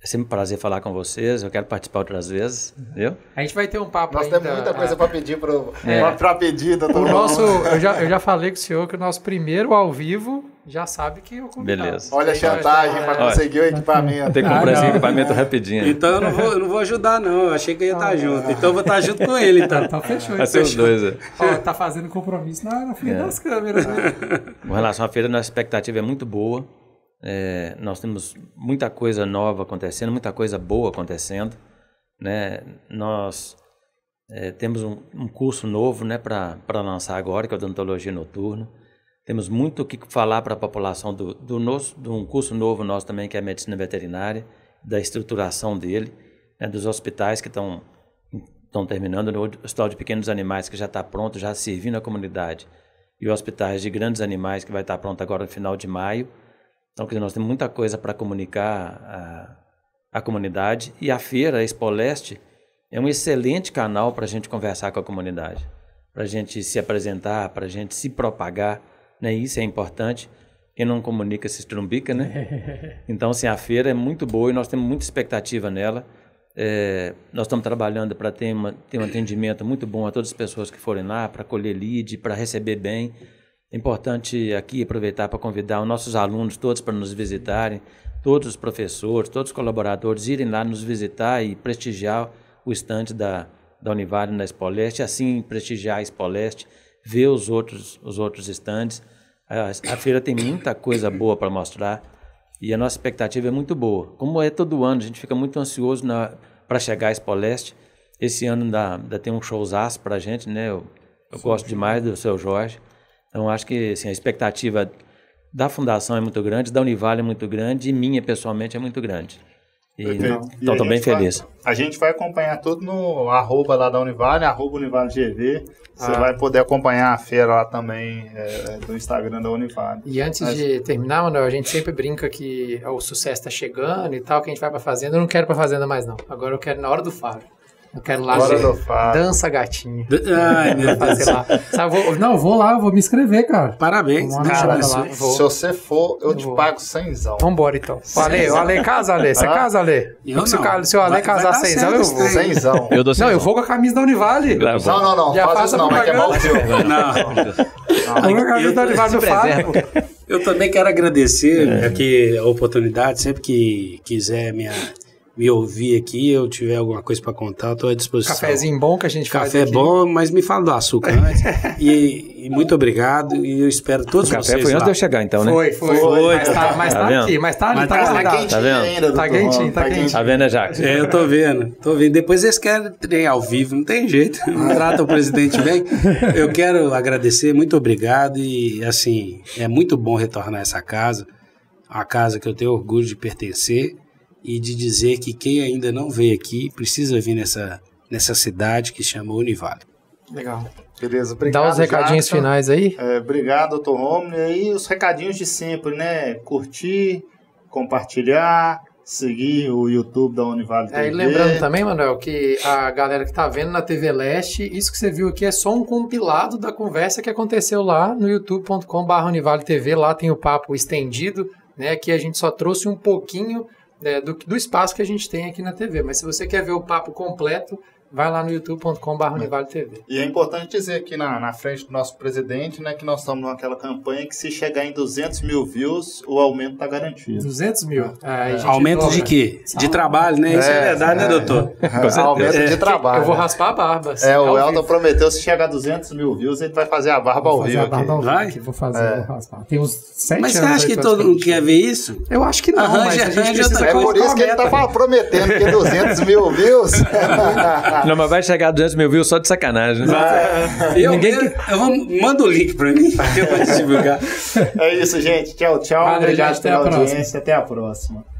é sempre um prazer falar com vocês. Eu quero participar outras vezes, viu? A gente vai ter um papo Nós ainda, temos muita coisa para pedir para é. pedir, doutor. O nosso, eu, já, eu já falei com o senhor que o nosso primeiro ao vivo já sabe que eu Beleza. Olha a então, chantagem para conseguir o equipamento. Tem que comprar ah, esse equipamento rapidinho. Então eu não vou, eu não vou ajudar, não. Eu achei que eu ia estar ah, junto. Então eu vou estar junto com ele, então. Então fechou. Vai dois. É. Ó, tá fazendo compromisso na, na frente é. das câmeras. Né? Com relação à feira, nossa expectativa é muito boa. É, nós temos muita coisa nova acontecendo, muita coisa boa acontecendo. Né? Nós é, temos um, um, curso novo né, para lançar agora, que é o Odontologia Noturna temos muito o que falar para a população do, do nosso, de um curso novo nosso também, que é a medicina veterinária, da estruturação dele, né, dos hospitais que estão estão terminando, né, o Hospital de Pequenos Animais, que já está pronto, já servindo a comunidade, e o Hospitais de Grandes Animais, que vai estar tá pronto agora no final de maio. Então, quer dizer, nós temos muita coisa para comunicar à comunidade. E a feira, a Leste, é um excelente canal para a gente conversar com a comunidade, para a gente se apresentar, para a gente se propagar né? Isso é importante. Quem não comunica se estrumbica, né? Então, assim, a feira é muito boa e nós temos muita expectativa nela. É, nós estamos trabalhando para ter, ter um atendimento muito bom a todas as pessoas que forem lá, para colher lead, para receber bem. É importante aqui aproveitar para convidar os nossos alunos todos para nos visitarem, todos os professores, todos os colaboradores irem lá nos visitar e prestigiar o estande da, da Univale na Expoleste, assim prestigiar a Espoleste ver os outros, os outros estandes. A, a feira tem muita coisa boa para mostrar e a nossa expectativa é muito boa. Como é todo ano, a gente fica muito ansioso para chegar a Expo Leste. Esse ano ainda, ainda tem um showzaço para a gente, né? Eu, eu gosto demais do seu Jorge. Então, acho que assim, a expectativa da fundação é muito grande, da Univale é muito grande e minha pessoalmente é muito grande. Então, estou bem feliz. Vai, a gente vai acompanhar tudo no arroba lá da Univale, arroba Univale GV. Você ah. vai poder acompanhar a feira lá também é, é, do Instagram da Univale. E antes Mas... de terminar, Manuel, a gente sempre brinca que o sucesso está chegando e tal, que a gente vai para fazenda. Eu não quero para fazenda mais, não. Agora eu quero na hora do faro. Eu quero lá ver. Dança gatinho. Ai, meu Deus. lá. Sabe, vou, não, vou lá, vou me inscrever, cara. Parabéns. cara, né? lá, se, é vou. se você for, eu, eu te vou. pago cenzão. Vambora, então. O Ale, o Ale casa, Ale. Você ah? casa, Ale. Eu se, não. O, se o Ale vai, casar vai cenzão, eu vou. Cenzão. Eu dou cenzão. Não, eu vou com a camisa da Univale. Não, não, não. Já faz não, mas que é mal teu. Não. Vou com a camisa da Univale do Fábio. Eu também quero agradecer é. aqui a oportunidade, sempre que quiser minha me ouvir aqui, eu tiver alguma coisa para contar, estou à disposição. Cafézinho bom que a gente Café faz. Café bom, mas me fala do açúcar antes. e, e, muito obrigado e eu espero todos o café vocês. Foi antes lá. de eu chegar, então, né? Foi, foi. foi, foi mas tá, mas tá, tá aqui, mas tá, mas tá, tá, tá tá vendo? ainda. Tá quentinho, tá, tá quentinho. Tá vendo, né, Jacques? É, eu tô vendo, tô vendo. Depois eles querem treinar ao vivo, não tem jeito. Não trata o presidente bem. Eu quero agradecer, muito obrigado e, assim, é muito bom retornar a essa casa, a casa que eu tenho orgulho de pertencer e de dizer que quem ainda não veio aqui precisa vir nessa, nessa cidade que chama Univale. Legal. Beleza, obrigado. Dá os recadinhos Jackson. finais aí. É, obrigado, doutor Romney. E os recadinhos de sempre, né? Curtir, compartilhar, seguir o YouTube da Univale TV. É, e lembrando também, Manuel, que a galera que está vendo na TV Leste, isso que você viu aqui é só um compilado da conversa que aconteceu lá no youtube.com.br Univale TV. Lá tem o papo estendido, né? Aqui a gente só trouxe um pouquinho é, do, do espaço que a gente tem aqui na TV. Mas se você quer ver o papo completo, vai lá no youtube.com.br né. UnivalioTV. E é importante dizer aqui na, na frente do nosso presidente né, que nós estamos naquela campanha que se chegar em 200 mil views, o aumento está garantido. 200 mil? É, é. Aumento dobra. de quê? De trabalho, né? Isso é, é verdade, né, é. doutor? Aumento de trabalho. Eu vou raspar a barba. é, o Elton prometeu se chegar a 200 mil views, ele vai fazer a barba ao vivo. vai? Aqui, vou fazer, é. vou raspar. Tem uns 7 Mas você acha que todo mundo quer ver isso? Eu acho que não. Arranja, mas arranja outra é coisa. É por isso que ele está prometendo que 200 mil views... Não, mas vai chegar a 200 mil views só de sacanagem. Ah, eu, ninguém... eu, eu manda o link pra mim, eu vou te divulgar. É isso, gente. Tchau, tchau. Vale, Obrigado pela até audiência. Até a próxima.